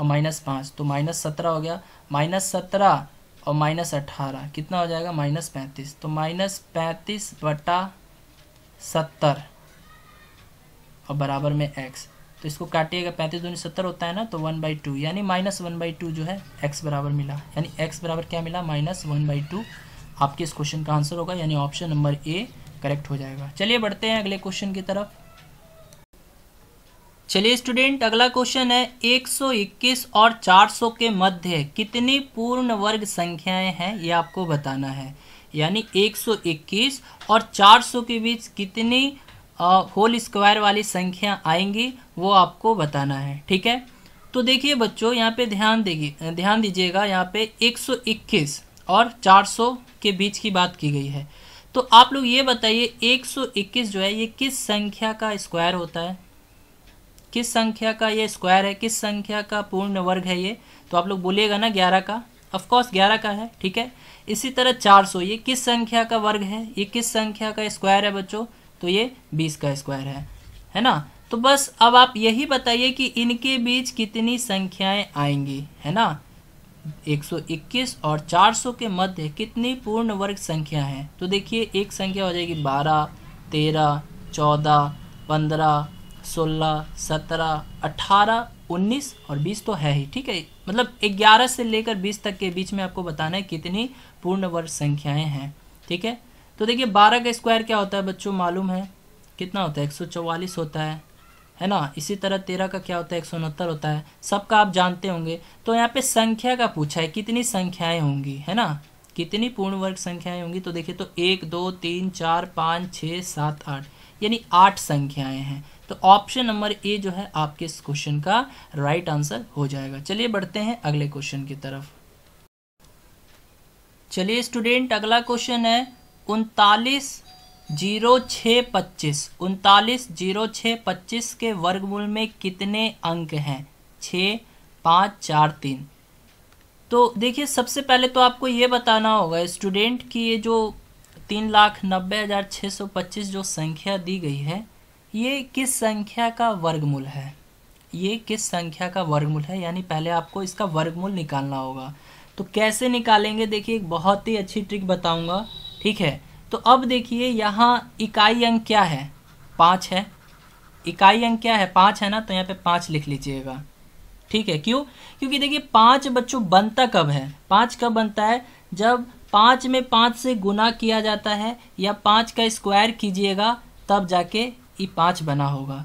और माइनस पाँच तो माइनस सत्रह हो गया माइनस सत्रह और माइनस अट्ठारह कितना हो जाएगा माइनस पैंतीस तो माइनस पैंतीस बटा सत्तर और बराबर में एक्स तो इसको काटिएगा पैंतीस दूनी सत्तर होता है ना तो वन बाई टू यानी माइनस वन बाई टू जो है एक्स बराबर मिला यानी एक्स बराबर क्या मिला माइनस वन बाई टू आपके इस क्वेश्चन का आंसर होगा यानी ऑप्शन नंबर ए करेक्ट हो जाएगा चलिए बढ़ते हैं अगले क्वेश्चन की तरफ चलिए स्टूडेंट अगला क्वेश्चन है 121 और 400 के मध्य कितनी पूर्ण वर्ग संख्याएं हैं ये आपको बताना है यानी 121 और 400 के बीच कितनी होल स्क्वायर वाली संख्या आएंगी वो आपको बताना है ठीक है तो देखिए बच्चों यहाँ पे ध्यान देगी ध्यान दीजिएगा यहाँ पे 121 और 400 के बीच की बात की गई है तो आप लोग ये बताइए 121 जो है ये किस संख्या का स्क्वायर होता है किस संख्या का ये स्क्वायर है किस संख्या का पूर्ण वर्ग है ये तो आप लोग बोलिएगा ना ग्यारह का ऑफकोर्स ग्यारह का है ठीक है इसी तरह 400 ये किस संख्या का वर्ग है ये किस संख्या का स्क्वायर है बच्चों तो ये बीस का स्क्वायर है है ना तो बस अब आप यही बताइए कि इनके बीच कितनी संख्याएं आएंगी है ना 121 और 400 के मध्य कितनी पूर्ण वर्ग संख्या है तो देखिए एक संख्या हो जाएगी 12, 13, 14, 15, 16, 17, 18, 19 और 20 तो है ही ठीक है मतलब 11 से लेकर 20 तक के बीच में आपको बताना है कितनी पूर्ण वर्ग संख्याएं हैं ठीक है तो देखिए बारह का स्क्वायर क्या होता है बच्चों मालूम है कितना होता है एक होता है है ना इसी तरह तेरह का क्या होता है एक सौ उनहत्तर होता है सबका आप जानते होंगे तो यहाँ पे संख्या का पूछा है कितनी संख्याएं होंगी है ना कितनी पूर्ण वर्ग संख्याएं होंगी तो देखिए तो एक दो तीन चार पाँच छः सात आठ यानी आठ संख्याएं हैं तो ऑप्शन नंबर ए जो है आपके इस क्वेश्चन का राइट आंसर हो जाएगा चलिए बढ़ते हैं अगले क्वेश्चन की तरफ चलिए स्टूडेंट अगला क्वेश्चन है उनतालीस जीरो छः पच्चीस उनतालीस जीरो छः पच्चीस के वर्गमूल में कितने अंक हैं छः पाँच चार तीन तो देखिए सबसे पहले तो आपको ये बताना होगा स्टूडेंट की ये जो तीन लाख नब्बे हज़ार छः सौ पच्चीस जो संख्या दी गई है ये किस संख्या का वर्गमूल है ये किस संख्या का वर्गमूल है यानी पहले आपको इसका वर्गमूल निकालना होगा तो कैसे निकालेंगे देखिए एक बहुत ही अच्छी ट्रिक बताऊंगा ठीक है तो अब देखिए यहाँ इकाई अंक क्या है पाँच है इकाई अंक क्या है पाँच है ना तो यहाँ पे पाँच लिख लीजिएगा ठीक है क्यों क्योंकि देखिए पाँच बच्चों बनता कब है पाँच कब बनता है जब पाँच में पाँच से गुना किया जाता है या पाँच का स्क्वायर कीजिएगा तब जाके ये पाँच बना होगा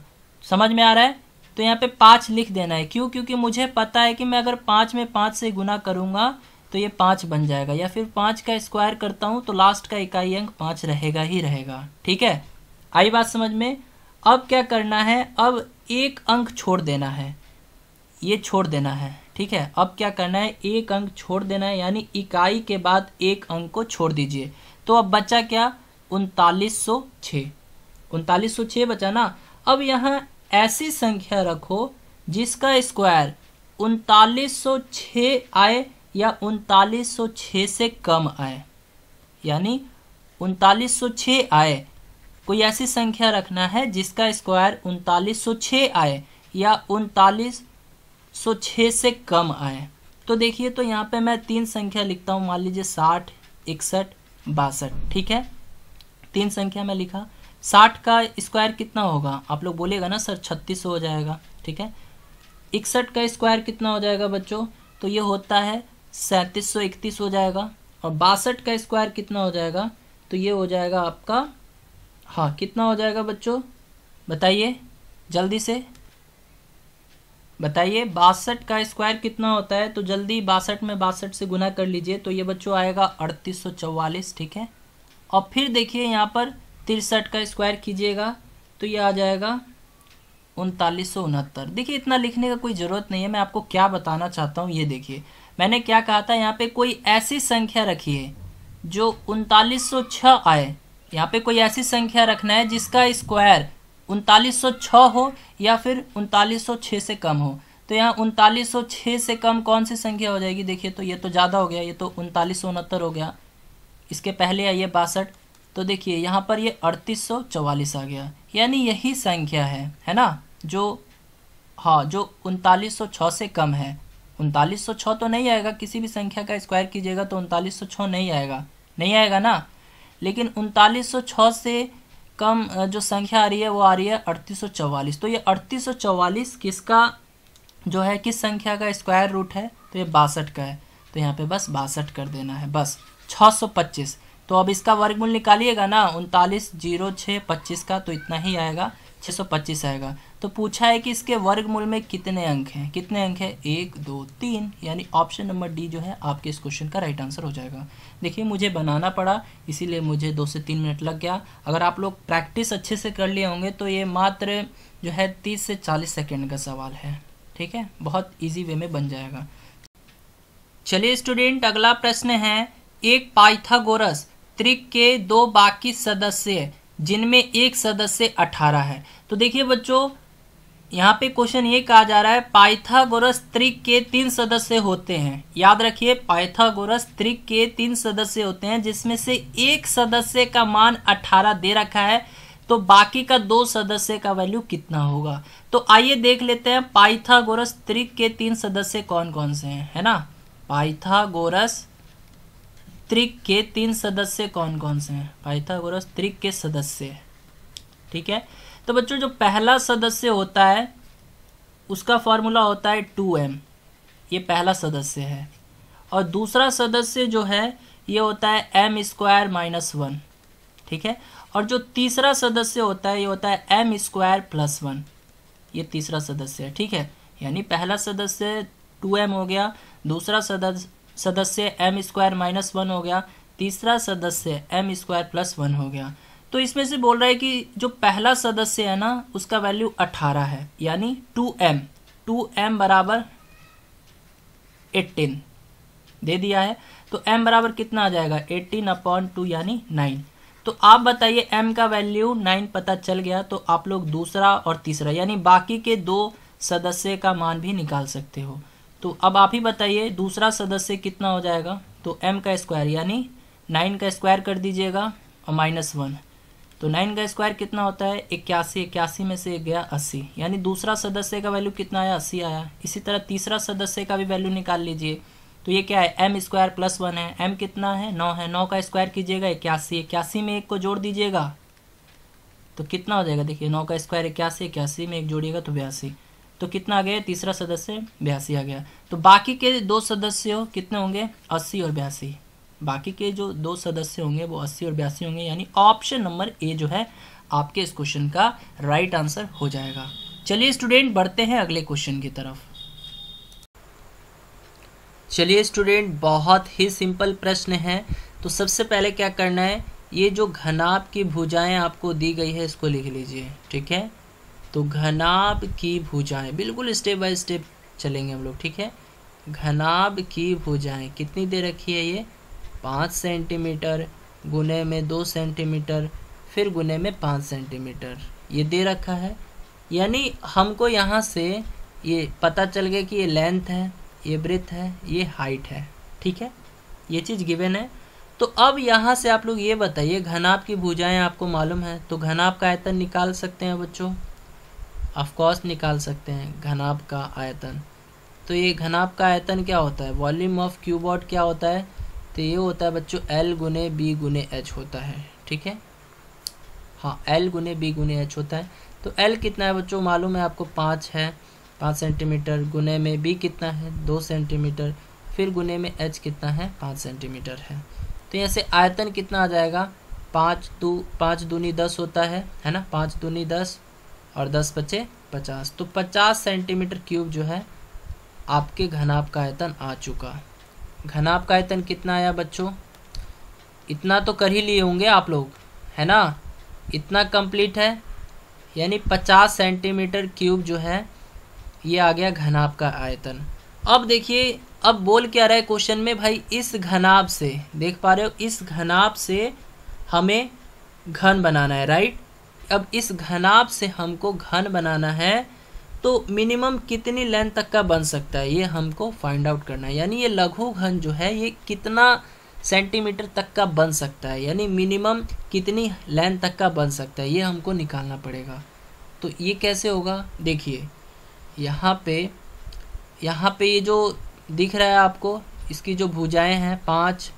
समझ में आ रहा है तो यहाँ पे पाँच लिख देना है क्यों क्योंकि मुझे पता है कि मैं अगर पाँच में पाँच से गुना करूँगा तो ये पाँच बन जाएगा या फिर पाँच का स्क्वायर करता हूँ तो लास्ट का इकाई अंक पाँच रहेगा ही रहेगा ठीक है आई बात समझ में अब क्या करना है अब एक अंक छोड़ देना है ये छोड़ देना है ठीक है अब क्या करना है एक अंक छोड़ देना है यानी इकाई के बाद एक अंक को छोड़ दीजिए तो अब बचा क्या उनतालीस सौ छः उनतालीस सौ छः बचा ना अब यहाँ ऐसी संख्या रखो जिसका स्क्वायर उनतालीस सौ छः आए या उनतालीस से कम आए यानी उनतालीस आए कोई ऐसी संख्या रखना है जिसका स्क्वायर उनतालीस आए या उनतालीस से कम आए तो देखिए तो यहाँ पे मैं तीन संख्या लिखता हूँ मान लीजिए साठ इकसठ बासठ ठीक है तीन संख्या में लिखा साठ का स्क्वायर कितना होगा आप लोग बोलेगा ना सर छत्तीस हो जाएगा ठीक है इकसठ का स्क्वायर कितना हो जाएगा बच्चों तो ये होता है सैंतीस सौ इकतीस हो जाएगा और बासठ का स्क्वायर कितना हो जाएगा तो ये हो जाएगा आपका हाँ कितना हो जाएगा बच्चों बताइए जल्दी से बताइए बासठ का स्क्वायर कितना होता है तो जल्दी बासठ में बासठ से गुना कर लीजिए तो ये बच्चों आएगा अड़तीस सौ ठीक है और फिर देखिए यहाँ पर तिरसठ का स्क्वायर कीजिएगा तो ये आ जाएगा उनतालीस सौ उनहत्तर देखिए इतना लिखने का कोई ज़रूरत नहीं है मैं आपको क्या बताना चाहता हूँ ये देखिए मैंने क्या कहा था यहाँ पे कोई ऐसी संख्या रखी है जो उनतालीस आए यहाँ पे कोई ऐसी संख्या रखना है जिसका स्क्वायर उनतालीस हो या फिर उनतालीस से कम हो तो यहाँ उनतालीस से कम कौन सी संख्या हो जाएगी देखिए तो ये तो ज़्यादा हो गया ये तो उनतालीस हो गया इसके पहले आइए बासठ तो देखिए यहाँ पर ये अड़तीस सौ चवालीस आ गया यानी यही संख्या है है ना जो हाँ जो उनतालीस सौ छः से कम है उनतालीस सौ छः तो नहीं आएगा किसी भी संख्या का स्क्वायर कीजिएगा तो उनतालीस सौ छः नहीं आएगा नहीं आएगा ना लेकिन उनतालीस सौ छः से कम जो संख्या आ रही है वो आ रही है अड़तीस सौ चौवालीस तो ये अड़तीस सौ चौवालीस किसका जो है किस संख्या का स्क्वायर रूट है तो ये बासठ का है तो यहाँ पे बस बासठ कर देना है बस छः सौ पच्चीस तो अब इसका वर्गमूल निकालिएगा ना उनतालीस जीरो छः पच्चीस का तो इतना ही आएगा छः सौ पच्चीस आएगा तो पूछा है कि इसके वर्गमूल में कितने अंक हैं कितने अंक हैं एक दो तीन यानी ऑप्शन नंबर डी जो है आपके इस क्वेश्चन का राइट आंसर हो जाएगा देखिए मुझे बनाना पड़ा इसीलिए मुझे दो से तीन मिनट लग गया अगर आप लोग प्रैक्टिस अच्छे से कर लिए होंगे तो ये मात्र जो है तीस से चालीस सेकेंड का सवाल है ठीक है बहुत ईजी वे में बन जाएगा चलिए स्टूडेंट अगला प्रश्न है एक पाइथागोरस त्रिक के दो बाकी सदस्य जिनमें एक सदस्य अठारह है तो देखिए बच्चों यहाँ पे क्वेश्चन ये कहा जा रहा है पाइथागोरस त्रिक के तीन सदस्य होते हैं याद रखिए पाइथागोरस त्रिक के तीन सदस्य होते हैं जिसमें से एक सदस्य का मान 18 दे रखा है तो बाकी का दो सदस्य का वैल्यू कितना होगा तो आइए देख लेते हैं पाइथागोरस त्रिक के तीन सदस्य कौन कौन से हैं है ना पाइथागोरस त्रिक के तीन सदस्य कौन कौन से हैं पाइथागोरस त्रिक के सदस्य ठीक है तो बच्चों जो पहला सदस्य होता है उसका फॉर्मूला होता है टू एम ये पहला सदस्य है और दूसरा सदस्य जो है ये होता है एम स्क्वायर माइनस वन ठीक है और जो तीसरा सदस्य होता है ये होता है एम स्क्वायर प्लस वन ये तीसरा सदस्य है ठीक है यानी पहला सदस्य टू एम हो गया दूसरा सदस्य सदस्य एम स्क्वायर माइनस वन हो गया तीसरा सदस्य एम स्क्वायर प्लस वन हो गया तो इसमें से बोल रहा है कि जो पहला सदस्य है ना उसका वैल्यू अठारह है यानी टू एम टू एम बराबर एट्टीन दे दिया है तो एम बराबर कितना आ जाएगा एट्टीन अपॉन टू यानी नाइन तो आप बताइए एम का वैल्यू नाइन पता चल गया तो आप लोग दूसरा और तीसरा यानी बाकी के दो सदस्य का मान भी निकाल सकते हो तो अब आप ही बताइए दूसरा सदस्य कितना हो जाएगा तो एम का स्क्वायर यानी नाइन का स्क्वायर कर दीजिएगा और माइनस वन तो नाइन का स्क्वायर कितना होता है इक्यासी इक्यासी में से गया अस्सी यानी दूसरा सदस्य का वैल्यू कितना आया अस्सी आया इसी तरह तीसरा सदस्य का भी वैल्यू निकाल लीजिए तो ये क्या है एम स्क्वायर प्लस वन है एम कितना है नौ है नौ का स्क्वायर कीजिएगा इक्यासी इक्यासी में एक को जोड़ दीजिएगा तो कितना हो जाएगा देखिए नौ का स्क्वायर इक्यासी इक्यासी में एक जोड़िएगा तो बयासी तो कितना आ गया तीसरा सदस्य बयासी आ गया तो बाकी के दो सदस्य कितने होंगे अस्सी और बयासी बाकी के जो दो सदस्य होंगे वो अस्सी और बयासी होंगे यानी ऑप्शन नंबर ए जो है आपके इस क्वेश्चन का राइट आंसर हो जाएगा चलिए स्टूडेंट बढ़ते हैं अगले क्वेश्चन की तरफ चलिए स्टूडेंट बहुत ही सिंपल प्रश्न है तो सबसे पहले क्या करना है ये जो घनाभ की भुजाएं आपको दी गई है इसको लिख लीजिए ठीक है तो घनाभ की भुजाएं बिल्कुल स्टेप बाय स्टेप चलेंगे हम लोग ठीक है घनाभ की भुजाएं कितनी दे रखी है ये पाँच सेंटीमीटर गुने में दो सेंटीमीटर फिर गुने में पाँच सेंटीमीटर ये दे रखा है यानी हमको यहाँ से ये पता चल गया कि ये लेंथ है ये ब्रेथ है ये हाइट है ठीक है ये चीज़ गिवन है तो अब यहाँ से आप लोग ये बताइए घनाप की भुजाएं आपको मालूम है तो घनाप का आयतन निकाल सकते हैं बच्चों ऑफकोर्स निकाल सकते हैं घनाप का आयतन तो ये घनाप का आयतन क्या होता है वॉल्यूम ऑफ क्यूबॉट क्या होता है तो ये होता है बच्चों एल गुने बी गुने एच होता है ठीक है हाँ एल गुने बी गुने एच होता है तो एल कितना है बच्चों मालूम है आपको पाँच है पाँच सेंटीमीटर गुने में बी कितना है दो सेंटीमीटर फिर गुने में एच कितना है पाँच सेंटीमीटर है तो यहाँ से आयतन कितना आ जाएगा पाँच दू पाँच दूनी दस होता है है ना पाँच दूनी दस और दस बचे पचास तो पचास सेंटीमीटर क्यूब जो है आपके घनाभ का आयतन आ चुका घनाभ का आयतन कितना आया बच्चों इतना तो कर ही लिए होंगे आप लोग है ना इतना कंप्लीट है यानी पचास सेंटीमीटर क्यूब जो है ये आ गया घनाभ का आयतन अब देखिए अब बोल क्या रहा है क्वेश्चन में भाई इस घनाभ से देख पा रहे हो इस घनाभ से हमें घन बनाना है राइट अब इस घनाभ से हमको घन बनाना है तो मिनिमम कितनी लेंथ तक का बन सकता है ये हमको फाइंड आउट करना है यानी ये लघु घन जो है ये कितना सेंटीमीटर तक का बन सकता है यानी मिनिमम कितनी लेंथ तक का बन सकता है ये हमको निकालना पड़ेगा तो ये कैसे होगा देखिए यहाँ पे यहाँ पे ये जो दिख रहा है आपको इसकी जो भुजाएं हैं पाँच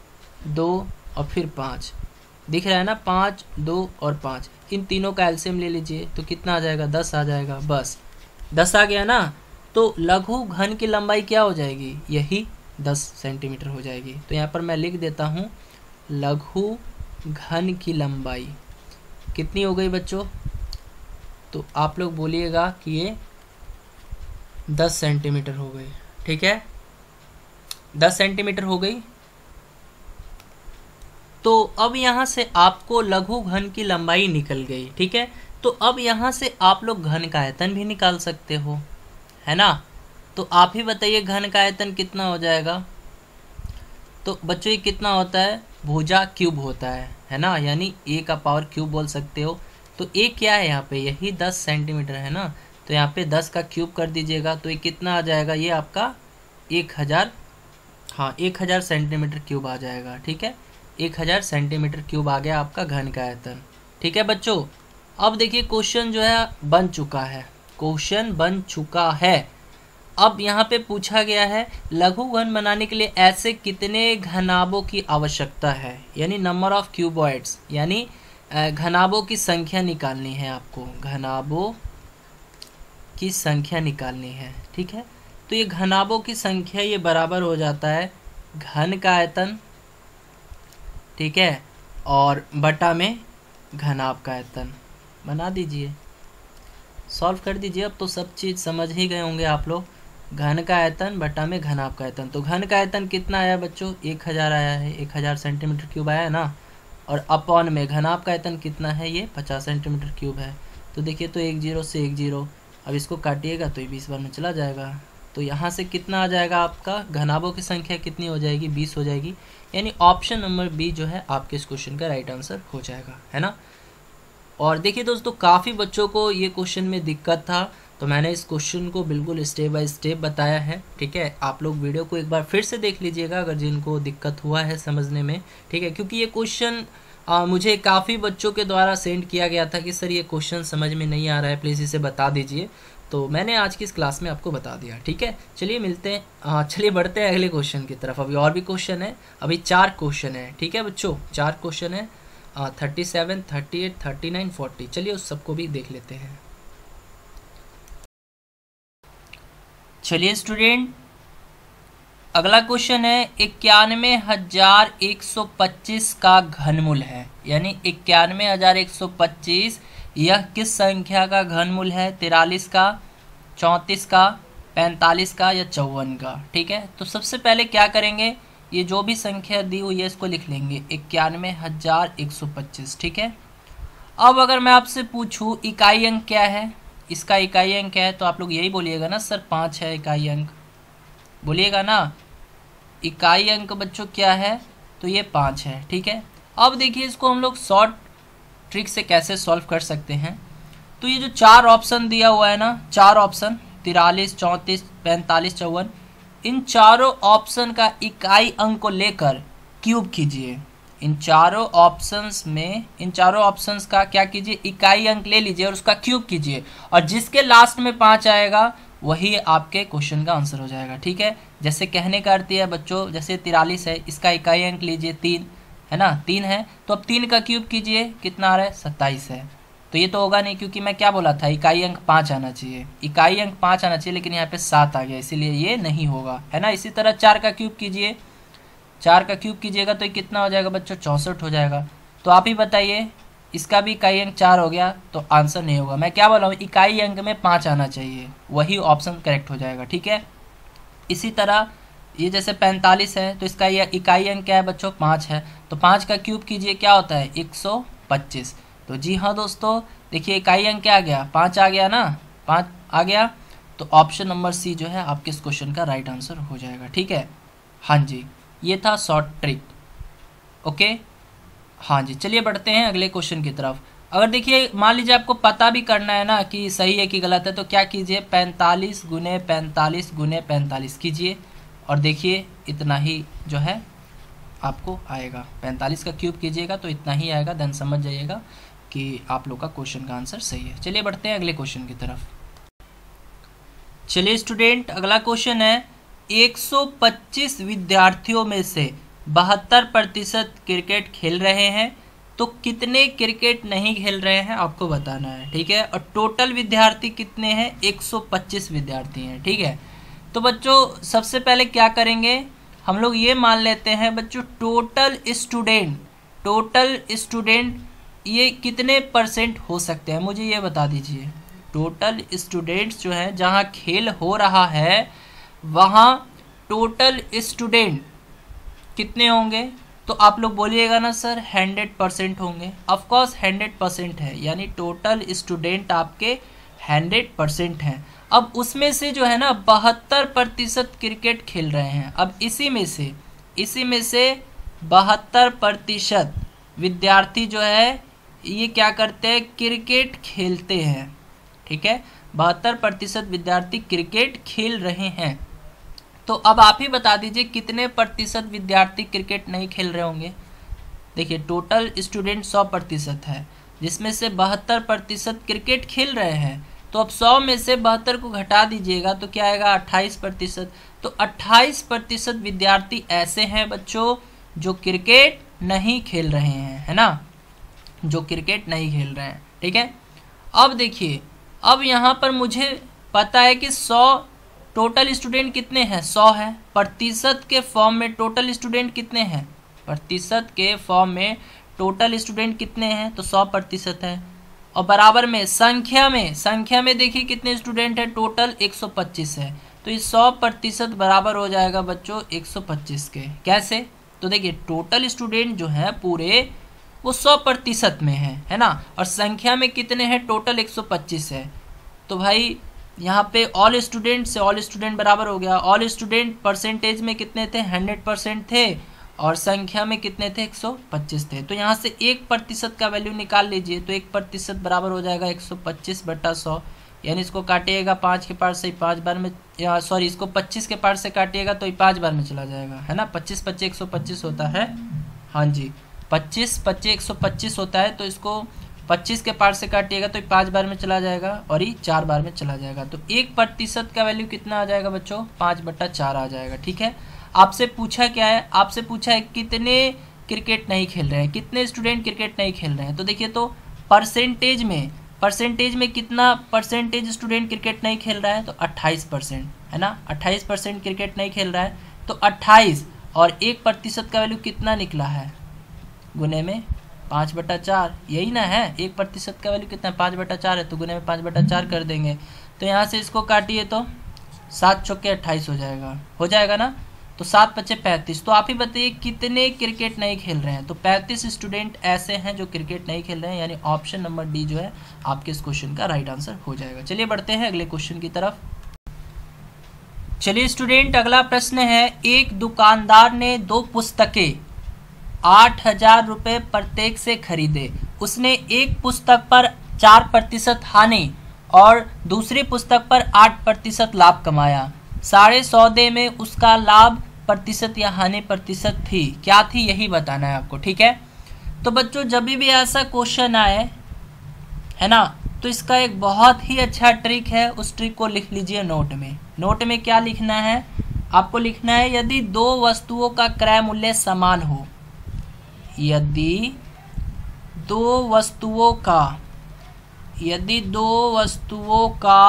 दो और फिर पाँच दिख रहा है ना पाँच दो और पाँच इन तीनों का एल्शियम ले लीजिए तो कितना आ जाएगा दस आ जाएगा बस दस आ गया ना तो लघु घन की लंबाई क्या हो जाएगी यही दस सेंटीमीटर हो जाएगी तो यहाँ पर मैं लिख देता हूँ लघु घन की लंबाई कितनी हो गई बच्चों तो आप लोग बोलिएगा कि ये दस सेंटीमीटर हो गई ठीक है दस सेंटीमीटर हो गई तो अब यहाँ से आपको लघु घन की लंबाई निकल गई ठीक है तो अब यहाँ से आप लोग घन का आयतन भी निकाल सकते हो है ना तो आप ही बताइए घन का आयतन कितना हो जाएगा तो बच्चों ये कितना होता है भुजा क्यूब होता है है ना यानी ए का पावर क्यूब बोल सकते हो तो ए क्या है यहाँ पे यही दस सेंटीमीटर है ना तो यहाँ पे दस का क्यूब कर दीजिएगा तो ये कितना आ जाएगा ये आपका एक हज़ार हाँ एक हज़ार सेंटीमीटर क्यूब आ जाएगा ठीक है एक हज़ार सेंटीमीटर क्यूब आ गया आपका घन का आयतन ठीक है बच्चों अब देखिए क्वेश्चन जो है बन चुका है क्वेश्चन बन चुका है अब यहाँ पे पूछा गया है लघु घन बनाने के लिए ऐसे कितने घनाबों की आवश्यकता है यानी नंबर ऑफ क्यूबॉइड्स यानी घनाबों की संख्या निकालनी है आपको घनाबों की संख्या निकालनी है ठीक है तो ये घनाबों की संख्या ये बराबर हो जाता है घन का आयतन ठीक है और बटा में घनाब का आयतन बना दीजिए सॉल्व कर दीजिए अब तो सब चीज़ समझ ही गए होंगे आप लोग घन का आयतन बटा में घनाभ का आयतन तो घन का आयतन कितना आया बच्चों एक हज़ार आया है एक हज़ार सेंटीमीटर क्यूब आया है ना और अपॉन में घनाभ का आयतन कितना है ये पचास सेंटीमीटर क्यूब है तो देखिए तो एक जीरो से एक जीरो अब इसको काटिएगा तो ये बीस बार में चला जाएगा तो यहाँ से कितना आ जाएगा आपका घनाभों की संख्या कितनी हो जाएगी बीस हो जाएगी यानी ऑप्शन नंबर बी जो है आपके इस क्वेश्चन का राइट आंसर हो जाएगा है ना और देखिए दोस्तों काफ़ी बच्चों को ये क्वेश्चन में दिक्कत था तो मैंने इस क्वेश्चन को बिल्कुल स्टेप बाय स्टेप बताया है ठीक है आप लोग वीडियो को एक बार फिर से देख लीजिएगा अगर जिनको दिक्कत हुआ है समझने में ठीक है क्योंकि ये क्वेश्चन मुझे काफ़ी बच्चों के द्वारा सेंड किया गया था कि सर ये क्वेश्चन समझ में नहीं आ रहा है प्लीज़ इसे बता दीजिए तो मैंने आज की इस क्लास में आपको बता दिया ठीक है चलिए मिलते हैं चलिए बढ़ते हैं अगले क्वेश्चन की तरफ अभी और भी क्वेश्चन है अभी चार क्वेश्चन है ठीक है बच्चों चार क्वेश्चन है thirty seven thirty eight thirty nine forty चलिए उस सबको भी देख लेते हैं चलिए स्टूडेंट अगला क्वेश्चन है इक्यानवे हजार एक सौ पच्चीस का घनमूल है यानी इक्यानवे हजार एक सौ पच्चीस यह किस संख्या का घनमूल है तिरालीस का चौंतीस का पैंतालीस का या चौवन का ठीक है तो सबसे पहले क्या करेंगे ये जो भी संख्या दी हुई है इसको लिख लेंगे इक्यानवे हज़ार एक सौ पच्चीस ठीक है अब अगर मैं आपसे पूछूँ इकाई अंक क्या है इसका इकाई अंक क्या है तो आप लोग यही बोलिएगा ना सर पाँच है इकाई अंक बोलिएगा ना इकाई अंक बच्चों क्या है तो ये पाँच है ठीक है अब देखिए इसको हम लोग शॉर्ट ट्रिक से कैसे सॉल्व कर सकते हैं तो ये जो चार ऑप्शन दिया हुआ है ना चार ऑप्शन तिरालीस चौंतीस पैंतालीस चौवन इन चारों ऑप्शन का इकाई अंक को लेकर क्यूब कीजिए इन चारों ऑप्शंस में इन चारों ऑप्शंस का क्या कीजिए इकाई अंक ले लीजिए और उसका क्यूब कीजिए और जिसके लास्ट में पाँच आएगा वही आपके क्वेश्चन का आंसर हो जाएगा ठीक है जैसे कहने का अर्थ है बच्चों जैसे तिरालीस है इसका इकाई अंक लीजिए तीन है ना तीन है तो अब तीन का क्यूब कीजिए कितना आ रहा है सत्ताईस है तो ये तो होगा नहीं क्योंकि मैं क्या बोला था इकाई अंक पाँच आना चाहिए इकाई अंक पाँच आना चाहिए लेकिन यहाँ पे सात आ गया इसीलिए ये नहीं होगा है ना इसी तरह चार का क्यूब कीजिए चार का क्यूब कीजिएगा तो ये कितना हो जाएगा बच्चों चौंसठ हो जाएगा तो आप ही बताइए इसका भी इकाई अंक चार हो गया तो आंसर नहीं होगा मैं क्या बोला हूँ इकाई अंक में पाँच आना चाहिए वही ऑप्शन करेक्ट हो जाएगा ठीक है इसी तरह ये जैसे पैंतालीस है तो इसका ये इकाई अंक क्या है बच्चों पाँच है तो पाँच का क्यूब कीजिए क्या होता है एक सौ पच्चीस तो जी हाँ दोस्तों देखिए इकाई अंक क्या आ गया पाँच आ गया ना पाँच आ गया तो ऑप्शन नंबर सी जो है आपके इस क्वेश्चन का राइट आंसर हो जाएगा ठीक है हाँ जी ये था शॉर्ट ट्रिक ओके हाँ जी चलिए बढ़ते हैं अगले क्वेश्चन की तरफ अगर देखिए मान लीजिए आपको पता भी करना है ना कि सही है कि गलत है तो क्या कीजिए पैंतालीस गुने पैंतालीस गुने पैंतालीस कीजिए और देखिए इतना ही जो है आपको आएगा पैंतालीस का क्यूब कीजिएगा तो इतना ही आएगा देन समझ जाइएगा कि आप लोग का क्वेश्चन का आंसर सही है चलिए बढ़ते हैं अगले क्वेश्चन की तरफ चलिए स्टूडेंट अगला क्वेश्चन है 125 विद्यार्थियों में से बहत्तर प्रतिशत क्रिकेट खेल रहे हैं तो कितने क्रिकेट नहीं खेल रहे हैं आपको बताना है ठीक है और टोटल विद्यार्थी कितने हैं 125 विद्यार्थी हैं ठीक है तो बच्चों सबसे पहले क्या करेंगे हम लोग ये मान लेते हैं बच्चों टोटल स्टूडेंट टोटल स्टूडेंट ये कितने परसेंट हो सकते हैं मुझे ये बता दीजिए टोटल स्टूडेंट्स जो हैं जहाँ खेल हो रहा है वहाँ टोटल स्टूडेंट कितने होंगे तो आप लोग बोलिएगा ना सर हंड्रेड परसेंट होंगे ऑफकोर्स हंड्रेड परसेंट है यानी टोटल स्टूडेंट आपके हंड्रेड परसेंट हैं अब उसमें से जो है ना बहत्तर प्रतिशत क्रिकेट खेल रहे हैं अब इसी में से इसी में से बहत्तर प्रतिशत विद्यार्थी जो है ये क्या करते हैं क्रिकेट खेलते हैं ठीक है बहत्तर प्रतिशत विद्यार्थी क्रिकेट खेल रहे हैं तो अब आप ही बता दीजिए कितने प्रतिशत विद्यार्थी क्रिकेट नहीं खेल रहे होंगे देखिए टोटल स्टूडेंट सौ प्रतिशत है जिसमें से बहत्तर प्रतिशत क्रिकेट खेल रहे हैं तो अब सौ में से बहत्तर को घटा दीजिएगा तो क्या आएगा अट्ठाईस प्रतिशत तो अट्ठाईस प्रतिशत विद्यार्थी ऐसे हैं बच्चों जो क्रिकेट नहीं खेल रहे हैं है ना जो क्रिकेट नहीं खेल रहे हैं ठीक है अब देखिए अब यहाँ पर मुझे पता है कि सौ टोटल स्टूडेंट कितने हैं सौ है प्रतिशत के फॉर्म में टोटल स्टूडेंट कितने हैं प्रतिशत के फॉर्म में टोटल स्टूडेंट कितने हैं तो सौ प्रतिशत है और बराबर में संख्या में संख्या में देखिए कितने स्टूडेंट हैं टोटल 125 है तो ये 100 प्रतिशत बराबर हो जाएगा बच्चों 125 के कैसे तो देखिए टोटल स्टूडेंट जो हैं पूरे वो सौ प्रतिशत में है है ना और संख्या में कितने हैं टोटल एक सौ पच्चीस है तो भाई यहाँ पे ऑल स्टूडेंट से ऑल स्टूडेंट बराबर हो गया ऑल स्टूडेंट परसेंटेज में कितने थे हंड्रेड परसेंट थे और संख्या में कितने थे 125 थे तो यहाँ से एक प्रतिशत का वैल्यू निकाल लीजिए तो एक प्रतिशत बराबर हो जाएगा 125 बटा सौ यानी इसको काटिएगा पाँच के पार से पाँच बार में सॉरी इसको पच्चीस के पार से काटिएगा तो ये पाँच बार में चला जाएगा है ना पच्चीस पच्चीस एक होता है हाँ जी पच्चीस पच्चीस एक सौ पच्चीस होता है तो इसको पच्चीस के पार्ट से काटिएगा तो ये पाँच बार में चला जाएगा और ये चार बार में चला जाएगा तो एक प्रतिशत का वैल्यू कितना आ जाएगा बच्चों पाँच बट्टा चार आ जाएगा ठीक है आपसे पूछा क्या है आपसे पूछा है कितने क्रिकेट नहीं खेल रहे हैं कितने स्टूडेंट क्रिकेट नहीं खेल रहे हैं तो देखिए तो परसेंटेज में परसेंटेज में कितना परसेंटेज स्टूडेंट क्रिकेट नहीं खेल रहा है तो अट्ठाईस परसेंट है ना अट्ठाईस परसेंट क्रिकेट नहीं खेल रहा है तो अट्ठाईस और एक प्रतिशत का वैल्यू कितना निकला है गुने में पाँच बटा चार यही ना है एक प्रतिशत का वैल्यू कितना है पाँच बटा चार है तो गुने में पाँच बटा चार कर देंगे तो यहाँ से इसको काटिए तो सात छक्के अट्ठाईस हो जाएगा हो जाएगा ना तो सात पच्चे पैंतीस तो आप ही बताइए कितने क्रिकेट नहीं खेल रहे हैं तो पैंतीस स्टूडेंट ऐसे हैं जो क्रिकेट नहीं खेल रहे हैं यानी ऑप्शन नंबर डी जो है आपके इस क्वेश्चन का राइट आंसर हो जाएगा चलिए बढ़ते हैं अगले क्वेश्चन की तरफ चलिए स्टूडेंट अगला प्रश्न है एक दुकानदार ने दो पुस्तकें आठ हजार रुपये प्रत्येक से खरीदे उसने एक पुस्तक पर चार प्रतिशत हानि और दूसरी पुस्तक पर आठ प्रतिशत लाभ कमाया सारे सौदे में उसका लाभ प्रतिशत या हानि प्रतिशत थी क्या थी यही बताना है आपको ठीक है तो बच्चों जब भी ऐसा क्वेश्चन आए है ना तो इसका एक बहुत ही अच्छा ट्रिक है उस ट्रिक को लिख लीजिए नोट में नोट में क्या लिखना है आपको लिखना है यदि दो वस्तुओं का क्रय मूल्य समान हो यदि दो वस्तुओं का यदि दो वस्तुओं का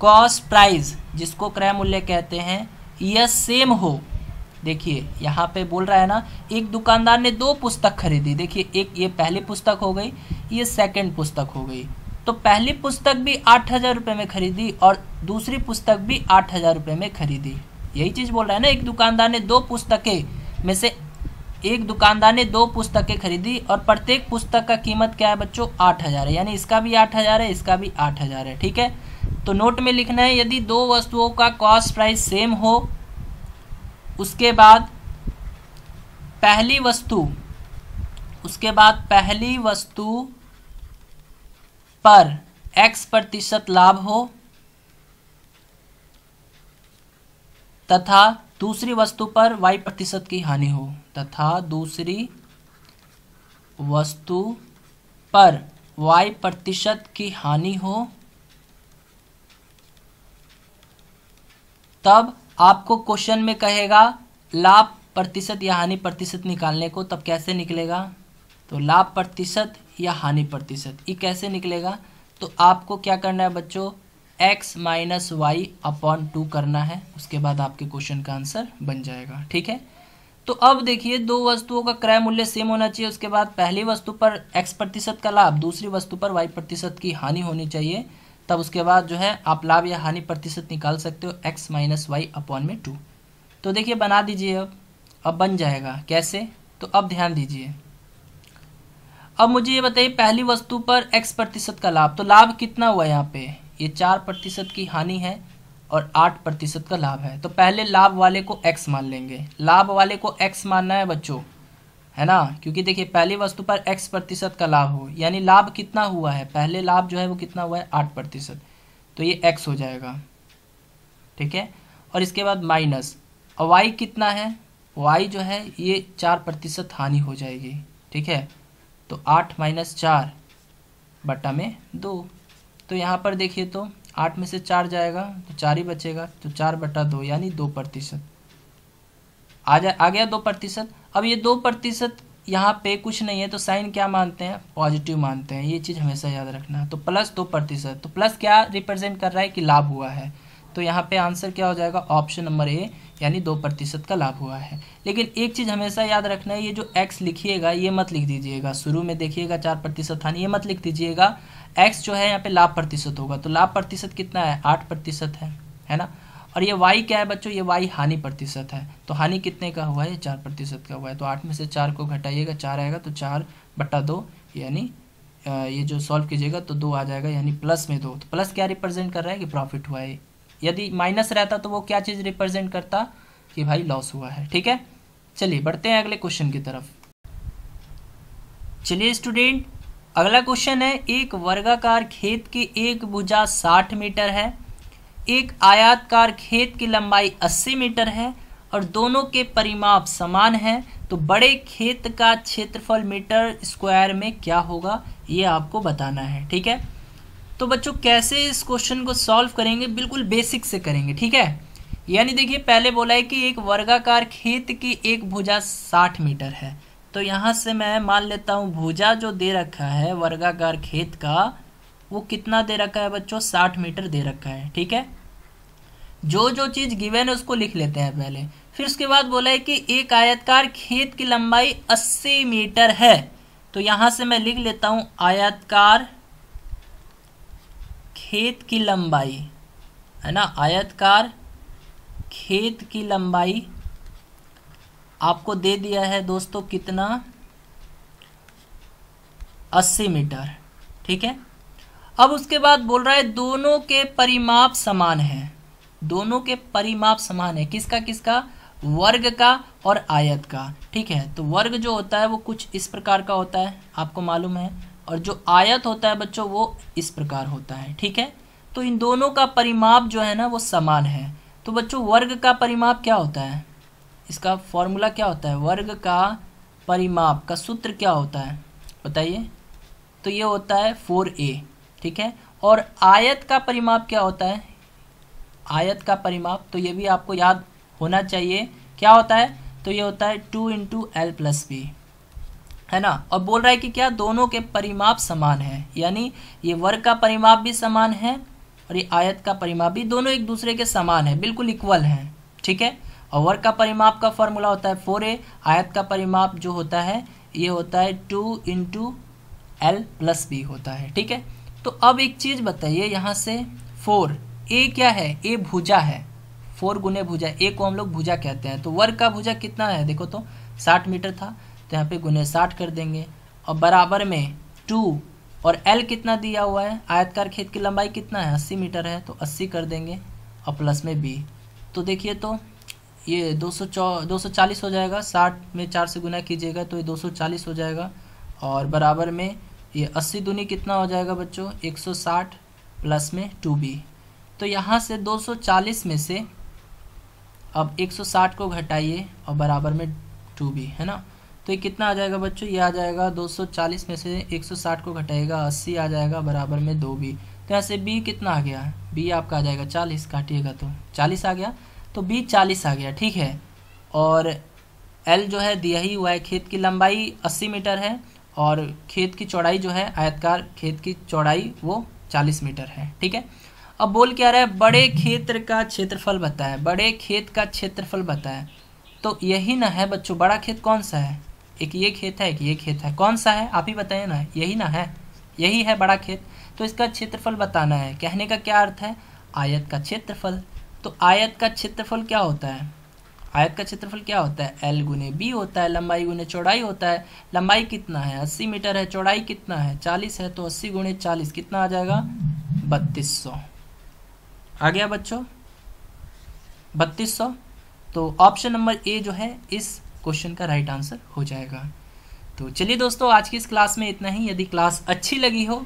कॉस प्राइस जिसको क्रय मूल्य कहते हैं यह सेम हो देखिए यहाँ पे बोल रहा है ना एक दुकानदार ने दो पुस्तक खरीदी देखिए एक ये पहली पुस्तक हो गई ये सेकंड पुस्तक हो गई तो पहली पुस्तक भी आठ हज़ार रुपये में खरीदी और दूसरी पुस्तक भी आठ हज़ार रुपये में खरीदी यही चीज़ बोल रहा है ना एक दुकानदार ने दो पुस्तकें में से एक दुकानदार ने दो पुस्तकें खरीदी और प्रत्येक पुस्तक का कीमत क्या है बच्चों आठ हज़ार है यानी इसका भी आठ हज़ार है इसका भी आठ हज़ार है ठीक है तो नोट में लिखना है यदि दो वस्तुओं का कॉस्ट प्राइस सेम हो उसके बाद पहली वस्तु उसके बाद पहली वस्तु पर x प्रतिशत लाभ हो तथा दूसरी वस्तु पर y प्रतिशत की हानि हो तथा दूसरी वस्तु पर y प्रतिशत की हानि हो तब आपको क्वेश्चन में कहेगा लाभ प्रतिशत या हानि प्रतिशत निकालने को तब कैसे निकलेगा तो लाभ प्रतिशत या हानि प्रतिशत ये कैसे निकलेगा तो आपको क्या करना है बच्चों x minus y upon two करना है उसके बाद आपके क्वेश्चन का आंसर बन जाएगा ठीक है तो अब देखिए दो वस्तुओं का क्रय मूल्य सेम होना चाहिए उसके बाद पहली वस्तु पर x प्रतिशत का लाभ दूसरी वस्तु पर y प्रतिशत की हानि होनी चाहिए तब उसके बाद जो है आप लाभ या हानि प्रतिशत निकाल सकते हो x माइनस वाई अपॉन में टू तो देखिए बना दीजिए अब अब बन जाएगा कैसे तो अब ध्यान दीजिए अब मुझे ये बताइए पहली वस्तु पर x प्रतिशत का लाभ तो लाभ कितना हुआ यहाँ पे ये चार प्रतिशत की हानि है और आठ प्रतिशत का लाभ है तो पहले लाभ वाले को एक्स मान लेंगे लाभ वाले को एक्स मानना है बच्चों है ना क्योंकि देखिए पहली वस्तु पर एक्स प्रतिशत का लाभ हो यानी लाभ कितना हुआ है पहले लाभ जो है वो कितना हुआ है आठ प्रतिशत तो ये एक्स हो जाएगा ठीक है और इसके बाद माइनस और वाई कितना है वाई जो है ये चार प्रतिशत हानि हो जाएगी ठीक है तो आठ माइनस चार बटा में दो तो यहाँ पर देखिए तो आठ में से चार जाएगा तो चार ही बचेगा तो चार बटा दो यानी दो प्रतिशत आ जा आ गया दो प्रतिशत अब ये दो प्रतिशत यहाँ पे कुछ नहीं है तो साइन क्या मानते हैं पॉजिटिव मानते हैं ये चीज़ हमेशा याद रखना तो प्लस दो प्रतिशत तो प्लस क्या रिप्रेजेंट कर रहा है कि लाभ हुआ है तो यहाँ पे आंसर क्या हो जाएगा ऑप्शन नंबर ए यानी दो प्रतिशत का लाभ हुआ है लेकिन एक चीज़ हमेशा याद रखना है ये जो एक्स लिखिएगा ये मत लिख दीजिएगा शुरू में देखिएगा चार प्रतिशत हानि ये मत लिख दीजिएगा एक्स जो है यहाँ पे लाभ प्रतिशत होगा तो लाभ प्रतिशत कितना है आठ प्रतिशत है है ना और ये वाई क्या है बच्चों ये वाई हानि प्रतिशत है तो हानि कितने का हुआ है चार प्रतिशत का हुआ है तो आठ में से चार को घटाइएगा चार आएगा तो चार बटा दो यानी ये जो सॉल्व कीजिएगा तो दो आ जाएगा यानी प्लस में दो तो प्लस क्या रिप्रेजेंट कर रहा है कि प्रॉफिट हुआ है यदि माइनस रहता तो वो क्या चीज़ रिप्रेजेंट करता कि भाई लॉस हुआ है ठीक है चलिए बढ़ते हैं अगले क्वेश्चन की तरफ चलिए स्टूडेंट अगला क्वेश्चन है एक वर्गाकार खेत की एक भुजा साठ मीटर है एक आयातकार खेत की लंबाई अस्सी मीटर है और दोनों के परिमाप समान हैं तो बड़े खेत का क्षेत्रफल मीटर स्क्वायर में क्या होगा ये आपको बताना है ठीक है तो बच्चों कैसे इस क्वेश्चन को सॉल्व करेंगे बिल्कुल बेसिक से करेंगे ठीक है यानी देखिए पहले बोला है कि एक वर्गाकार खेत की एक भुजा साठ मीटर है तो यहाँ से मैं मान लेता हूँ भुजा जो दे रखा है वर्गाकार खेत का वो कितना दे रखा है बच्चों साठ मीटर दे रखा है ठीक है जो जो चीज़ गिवेन है उसको लिख लेते हैं पहले फिर उसके बाद बोला है कि एक आयतकार खेत की लंबाई अस्सी मीटर है तो यहां से मैं लिख लेता हूं आयतकार खेत की लंबाई है ना आयतकार खेत की लंबाई आपको दे दिया है दोस्तों कितना अस्सी मीटर ठीक है अब उसके बाद बोल रहा है दोनों के परिमाप समान है दोनों के परिमाप समान है किसका किसका वर्ग का और आयत का ठीक है तो वर्ग जो होता है वो कुछ इस प्रकार का होता है आपको मालूम है और जो आयत होता है बच्चों वो इस प्रकार होता है ठीक है तो इन दोनों का परिमाप जो है ना वो समान है तो बच्चों वर्ग का परिमाप क्या होता है इसका फॉर्मूला क्या होता है वर्ग का परिमाप का सूत्र क्या होता है बताइए तो ये होता है फोर ए ठीक है और आयत का परिमाप क्या होता है आयत का परिमाप तो ये भी आपको याद होना चाहिए क्या होता है तो ये होता है two into l plus b है ना और बोल रहा है कि क्या दोनों के परिमाप समान है यानी ये वर्ग का परिमाप भी समान है और ये आयत का परिमाप भी दोनों एक दूसरे के समान है बिल्कुल इक्वल है ठीक है और वर्ग का परिमाप का फॉर्मूला होता है फोर ए आयत का परिमाप जो होता है ये होता है two into l plus b होता है ठीक है तो अब एक चीज़ बताइए यहाँ से फोर ए क्या है ए भुजा है फोर गुने भुजा ए को हम लोग भुजा कहते हैं तो वर्ग का भुजा कितना है देखो तो साठ मीटर था तो यहाँ पे गुने साठ कर देंगे और बराबर में टू और एल कितना दिया हुआ है आयतकार खेत की लंबाई कितना है अस्सी मीटर है तो अस्सी कर देंगे और प्लस में बी तो देखिए तो ये दो सौ दो सौ चालीस हो जाएगा साठ में चार से गुना कीजिएगा तो ये दो सौ चालीस हो जाएगा और बराबर में ये अस्सी दूनी कितना हो जाएगा बच्चों एक सौ साठ प्लस में टू बी तो यहाँ से दो सौ चालीस में से अब एक सौ साठ को घटाइए और बराबर में टू बी है ना तो ये कितना आ जाएगा बच्चों ये आ जाएगा 240 में से 160 को घटाएगा 80 आ जाएगा बराबर में दो बी तो यहाँ से बी कितना आ गया बी आपका आ जाएगा चालीस काटिएगा तो चालीस आ गया तो बी चालीस आ गया ठीक है और एल जो है दिया ही हुआ है खेत की लंबाई अस्सी मीटर है और खेत की चौड़ाई जो है आयतकार खेत की चौड़ाई वो चालीस मीटर है ठीक है अब बोल क्या रहा है बड़े क्षेत्र का क्षेत्रफल बताए बड़े खेत का क्षेत्रफल बताए तो यही ना है बच्चों बड़ा खेत कौन सा है एक ये खेत है एक ये खेत है कौन सा है आप ही बताए ना यही ना है यही है बड़ा खेत तो इसका क्षेत्रफल बताना है कहने का क्या अर्थ है आयत का क्षेत्रफल तो आयत का क्षेत्रफल क्या होता है आयत का क्षेत्रफल क्या होता है एल गुने बी होता है लंबाई गुने चौड़ाई होता है लंबाई कितना है अस्सी मीटर है चौड़ाई कितना है चालीस है तो अस्सी गुने चालीस कितना आ जाएगा बत्तीस सौ आ गया बच्चों बत्तीस सौ तो ऑप्शन नंबर ए जो है इस क्वेश्चन का राइट आंसर हो जाएगा तो चलिए दोस्तों आज की इस क्लास में इतना ही यदि क्लास अच्छी लगी हो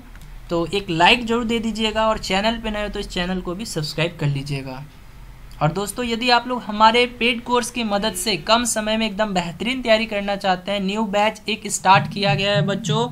तो एक लाइक जरूर दे दीजिएगा और चैनल पर नए हो तो इस चैनल को भी सब्सक्राइब कर लीजिएगा और दोस्तों यदि आप लोग हमारे पेड कोर्स की मदद से कम समय में एकदम बेहतरीन तैयारी करना चाहते हैं न्यू बैच एक स्टार्ट किया गया है बच्चों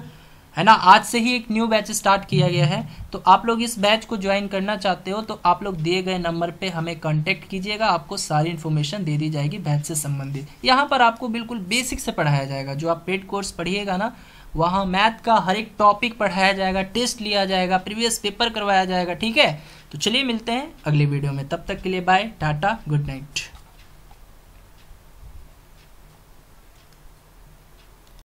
है ना आज से ही एक न्यू बैच स्टार्ट किया गया है तो आप लोग इस बैच को ज्वाइन करना चाहते हो तो आप लोग दिए गए नंबर पे हमें कांटेक्ट कीजिएगा आपको सारी इन्फॉर्मेशन दे दी जाएगी बैच से संबंधित यहाँ पर आपको बिल्कुल बेसिक से पढ़ाया जाएगा जो आप पेड कोर्स पढ़िएगा ना वहाँ मैथ का हर एक टॉपिक पढ़ाया जाएगा टेस्ट लिया जाएगा प्रीवियस पेपर करवाया जाएगा ठीक है तो चलिए मिलते हैं अगले वीडियो में तब तक के लिए बाय टाटा गुड नाइट